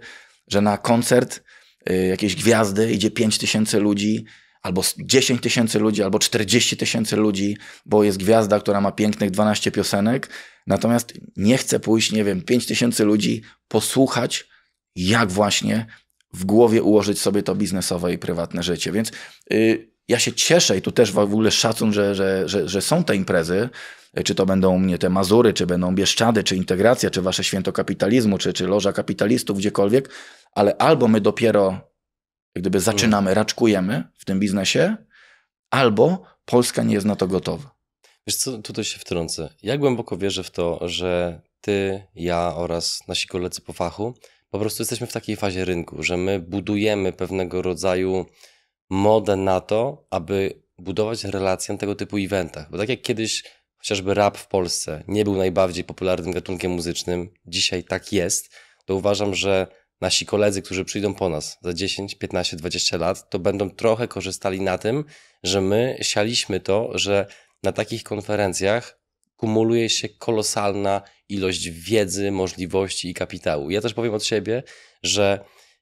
że na koncert Y, jakieś gwiazdy, idzie 5 tysięcy ludzi, albo 10 tysięcy ludzi, albo 40 tysięcy ludzi, bo jest gwiazda, która ma pięknych 12 piosenek, natomiast nie chcę pójść, nie wiem, 5 tysięcy ludzi posłuchać, jak właśnie w głowie ułożyć sobie to biznesowe i prywatne życie. Więc... Yy, ja się cieszę i tu też w ogóle szacun, że, że, że, że są te imprezy, czy to będą u mnie te Mazury, czy będą Bieszczady, czy Integracja, czy Wasze Święto Kapitalizmu, czy, czy Loża Kapitalistów, gdziekolwiek, ale albo my dopiero jak gdyby zaczynamy, mhm. raczkujemy w tym biznesie, albo Polska nie jest na to gotowa. Wiesz co, tutaj się wtrącę. Ja głęboko wierzę w to, że ty, ja oraz nasi koledzy po fachu po prostu jesteśmy w takiej fazie rynku, że my budujemy pewnego rodzaju modę na to, aby budować relacje na tego typu eventach. Bo tak jak kiedyś chociażby rap w Polsce nie był najbardziej popularnym gatunkiem muzycznym, dzisiaj tak jest, to uważam, że nasi koledzy, którzy przyjdą po nas za 10, 15, 20 lat, to będą trochę korzystali na tym, że my sialiśmy to, że na takich konferencjach kumuluje się kolosalna ilość wiedzy, możliwości i kapitału. Ja też powiem od siebie, że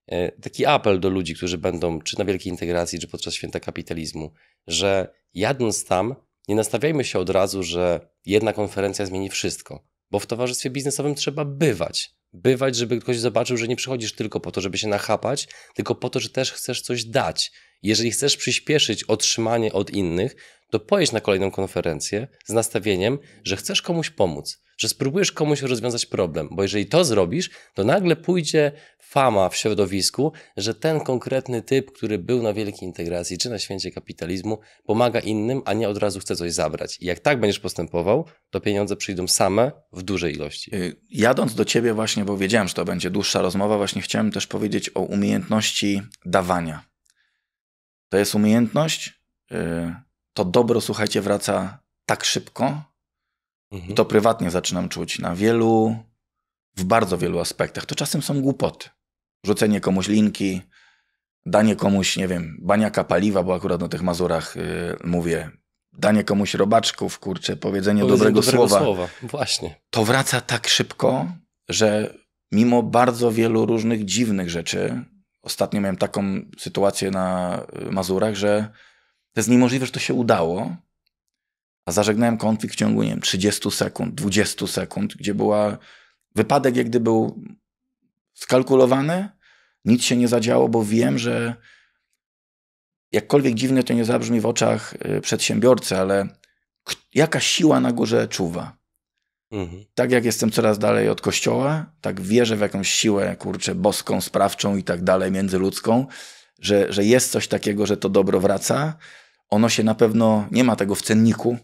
E, taki apel do ludzi, którzy będą czy na wielkiej integracji, czy podczas święta kapitalizmu, że jadąc tam, nie nastawiajmy się od razu, że jedna konferencja zmieni wszystko, bo w towarzystwie biznesowym trzeba bywać. Bywać, żeby ktoś zobaczył, że nie przychodzisz tylko po to, żeby się nachapać, tylko po to, że też chcesz coś dać. Jeżeli chcesz przyspieszyć otrzymanie od innych, to pojedź na kolejną konferencję z nastawieniem, że chcesz komuś pomóc że spróbujesz komuś rozwiązać problem, bo jeżeli to zrobisz, to nagle pójdzie fama w środowisku, że ten konkretny typ, który był na wielkiej integracji czy na święcie kapitalizmu, pomaga innym, a nie od razu chce coś zabrać. I jak tak będziesz postępował, to pieniądze przyjdą same w dużej ilości. Y, jadąc do ciebie właśnie, bo wiedziałem, że to będzie dłuższa rozmowa, właśnie chciałem też powiedzieć o umiejętności dawania. To jest umiejętność, y, to dobro, słuchajcie, wraca tak szybko, Mhm. I to prywatnie zaczynam czuć na wielu, w bardzo wielu aspektach. To czasem są głupoty. Rzucenie komuś linki, danie komuś, nie wiem, baniaka paliwa, bo akurat na tych Mazurach y, mówię, danie komuś robaczków, kurczę, powiedzenie, powiedzenie dobrego, dobrego słowa. słowa. Właśnie. To wraca tak szybko, że mimo bardzo wielu różnych dziwnych rzeczy, ostatnio miałem taką sytuację na y, Mazurach, że to jest niemożliwe, że to się udało, a zażegnałem konflikt w ciągu, nie wiem, 30 sekund, 20 sekund, gdzie była wypadek, jak gdy był skalkulowany, nic się nie zadziało, bo wiem, że jakkolwiek dziwne to nie zabrzmi w oczach y, przedsiębiorcy, ale jaka siła na górze czuwa. Mhm. Tak jak jestem coraz dalej od kościoła, tak wierzę w jakąś siłę, kurczę, boską, sprawczą i tak dalej, międzyludzką, że, że jest coś takiego, że to dobro wraca. Ono się na pewno, nie ma tego w cenniku,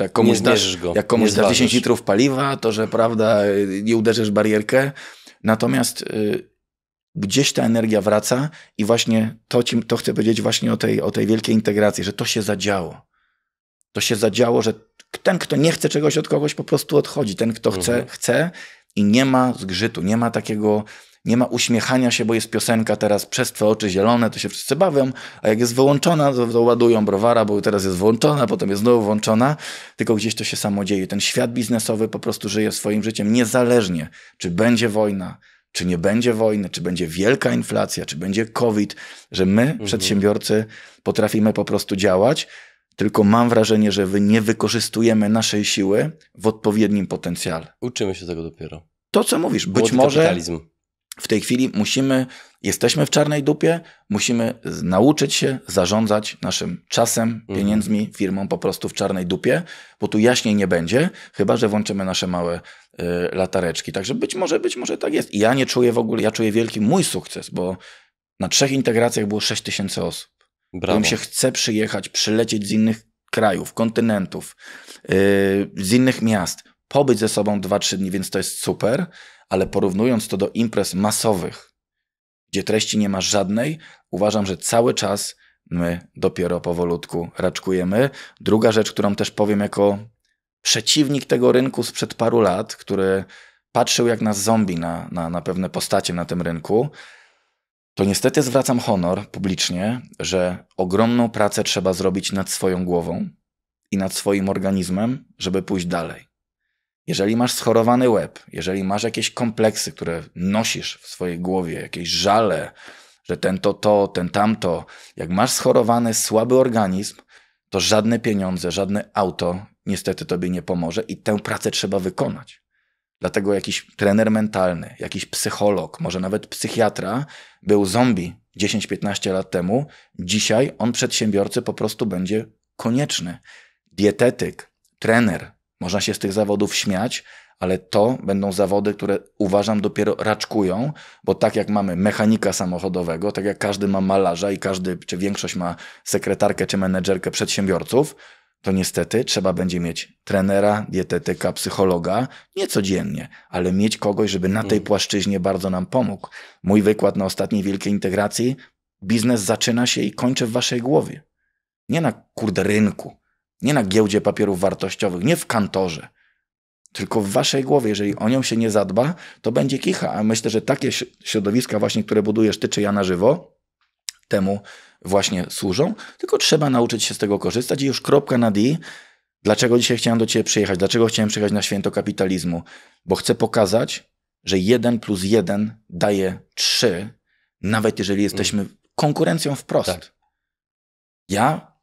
jak komuś, nie dasz, go, jak komuś dasz 10 litrów paliwa, to że prawda, nie uderzysz barierkę. Natomiast y, gdzieś ta energia wraca i właśnie to, ci, to chcę powiedzieć właśnie o tej, o tej wielkiej integracji, że to się zadziało. To się zadziało, że ten, kto nie chce czegoś od kogoś, po prostu odchodzi. Ten, kto chce, mhm. chce i nie ma zgrzytu, nie ma takiego nie ma uśmiechania się, bo jest piosenka teraz przez twoje oczy zielone, to się wszyscy bawią, a jak jest wyłączona, to, to ładują browara, bo teraz jest włączona, potem jest znowu włączona, tylko gdzieś to się samo dzieje. Ten świat biznesowy po prostu żyje swoim życiem niezależnie, czy będzie wojna, czy nie będzie wojny, czy będzie wielka inflacja, czy będzie COVID, że my, mhm. przedsiębiorcy, potrafimy po prostu działać, tylko mam wrażenie, że wy nie wykorzystujemy naszej siły w odpowiednim potencjale. Uczymy się tego dopiero. To, co mówisz, być Młody może. Kapitalizm w tej chwili musimy, jesteśmy w czarnej dupie, musimy nauczyć się zarządzać naszym czasem, mhm. pieniędzmi, firmą po prostu w czarnej dupie, bo tu jaśniej nie będzie, chyba że włączymy nasze małe y, latareczki. Także być może, być może tak jest. I ja nie czuję w ogóle, ja czuję wielki mój sukces, bo na trzech integracjach było 6 tysięcy osób. Brawo. Którym się chce przyjechać, przylecieć z innych krajów, kontynentów, y, z innych miast, pobyć ze sobą 2-3 dni, więc to jest super ale porównując to do imprez masowych, gdzie treści nie ma żadnej, uważam, że cały czas my dopiero powolutku raczkujemy. Druga rzecz, którą też powiem jako przeciwnik tego rynku sprzed paru lat, który patrzył jak na zombie na, na, na pewne postacie na tym rynku, to niestety zwracam honor publicznie, że ogromną pracę trzeba zrobić nad swoją głową i nad swoim organizmem, żeby pójść dalej. Jeżeli masz schorowany łeb, jeżeli masz jakieś kompleksy, które nosisz w swojej głowie, jakieś żale, że ten to to, ten tamto, jak masz schorowany, słaby organizm, to żadne pieniądze, żadne auto niestety tobie nie pomoże i tę pracę trzeba wykonać. Dlatego jakiś trener mentalny, jakiś psycholog, może nawet psychiatra był zombie 10-15 lat temu. Dzisiaj on przedsiębiorcy po prostu będzie konieczny. Dietetyk, trener, można się z tych zawodów śmiać, ale to będą zawody, które uważam dopiero raczkują, bo tak jak mamy mechanika samochodowego, tak jak każdy ma malarza i każdy, czy większość ma sekretarkę czy menedżerkę przedsiębiorców, to niestety trzeba będzie mieć trenera, dietetyka, psychologa, nie codziennie, ale mieć kogoś, żeby na tej mm. płaszczyźnie bardzo nam pomógł. Mój wykład na ostatniej wielkiej integracji, biznes zaczyna się i kończy w waszej głowie. Nie na kurde rynku, nie na giełdzie papierów wartościowych, nie w kantorze, tylko w waszej głowie. Jeżeli o nią się nie zadba, to będzie kicha. A myślę, że takie środowiska właśnie, które budujesz ty czy ja na żywo, temu właśnie służą. Tylko trzeba nauczyć się z tego korzystać i już kropka na D. Dlaczego dzisiaj chciałem do ciebie przyjechać? Dlaczego chciałem przyjechać na święto kapitalizmu? Bo chcę pokazać, że jeden plus jeden daje trzy, nawet jeżeli jesteśmy konkurencją wprost. Tak. Ja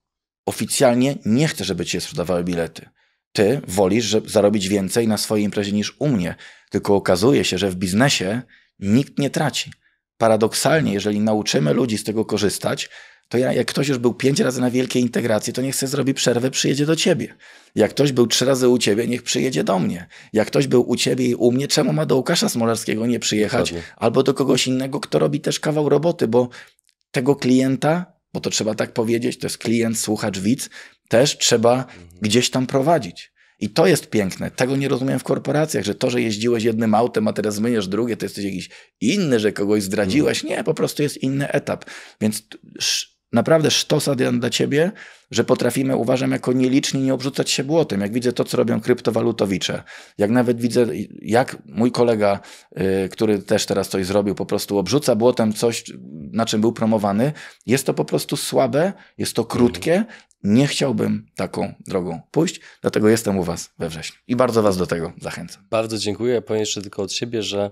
oficjalnie nie chcę, żeby cię sprzedawały bilety. Ty wolisz żeby zarobić więcej na swojej imprezie niż u mnie, tylko okazuje się, że w biznesie nikt nie traci. Paradoksalnie, jeżeli nauczymy ludzi z tego korzystać, to ja, jak ktoś już był pięć razy na wielkiej integracji, to niech chce zrobi przerwę, przyjedzie do ciebie. Jak ktoś był trzy razy u ciebie, niech przyjedzie do mnie. Jak ktoś był u ciebie i u mnie, czemu ma do Łukasza Smolarskiego nie przyjechać? Albo do kogoś innego, kto robi też kawał roboty, bo tego klienta bo to trzeba tak powiedzieć, to jest klient, słuchacz, widz, też trzeba mhm. gdzieś tam prowadzić. I to jest piękne. Tego nie rozumiem w korporacjach, że to, że jeździłeś jednym autem, a teraz zmieniasz drugie, to jesteś jakiś inny, że kogoś zdradziłeś. No. Nie, po prostu jest inny etap. Więc naprawdę sztos, dla ciebie, że potrafimy, uważam, jako nieliczni nie obrzucać się błotem. Jak widzę to, co robią kryptowalutowicze, jak nawet widzę, jak mój kolega, yy, który też teraz coś zrobił, po prostu obrzuca błotem coś, na czym był promowany, jest to po prostu słabe, jest to krótkie. Nie chciałbym taką drogą pójść, dlatego jestem u Was we wrześniu i bardzo Was do tego zachęcam. Bardzo dziękuję. powiem jeszcze tylko od siebie, że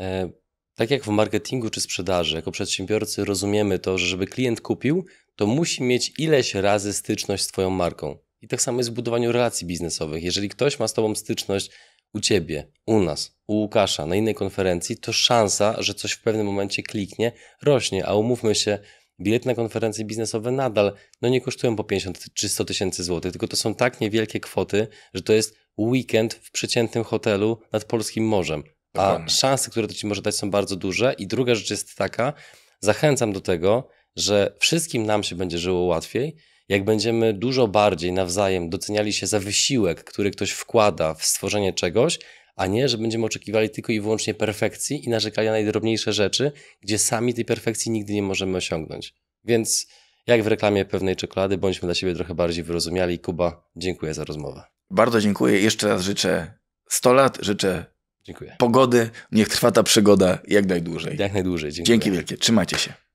e, tak jak w marketingu czy sprzedaży, jako przedsiębiorcy rozumiemy to, że żeby klient kupił, to musi mieć ileś razy styczność z Twoją marką. I tak samo jest w budowaniu relacji biznesowych. Jeżeli ktoś ma z Tobą styczność u Ciebie, u nas, u Łukasza, na innej konferencji, to szansa, że coś w pewnym momencie kliknie, rośnie. A umówmy się, bilety na konferencje biznesowe nadal no nie kosztują po 50 czy 100 tysięcy złotych, tylko to są tak niewielkie kwoty, że to jest weekend w przeciętnym hotelu nad polskim morzem. A szanse, które to ci może dać, są bardzo duże. I druga rzecz jest taka, zachęcam do tego, że wszystkim nam się będzie żyło łatwiej, jak będziemy dużo bardziej nawzajem doceniali się za wysiłek, który ktoś wkłada w stworzenie czegoś, a nie, że będziemy oczekiwali tylko i wyłącznie perfekcji i narzekali na najdrobniejsze rzeczy, gdzie sami tej perfekcji nigdy nie możemy osiągnąć. Więc jak w reklamie pewnej czekolady, bądźmy dla siebie trochę bardziej wyrozumiali. Kuba, dziękuję za rozmowę. Bardzo dziękuję. Jeszcze raz życzę 100 lat, życzę Dziękuję. Pogody, niech trwa ta przygoda jak najdłużej. Jak najdłużej. Dziękuję. Dzięki wielkie. Trzymajcie się.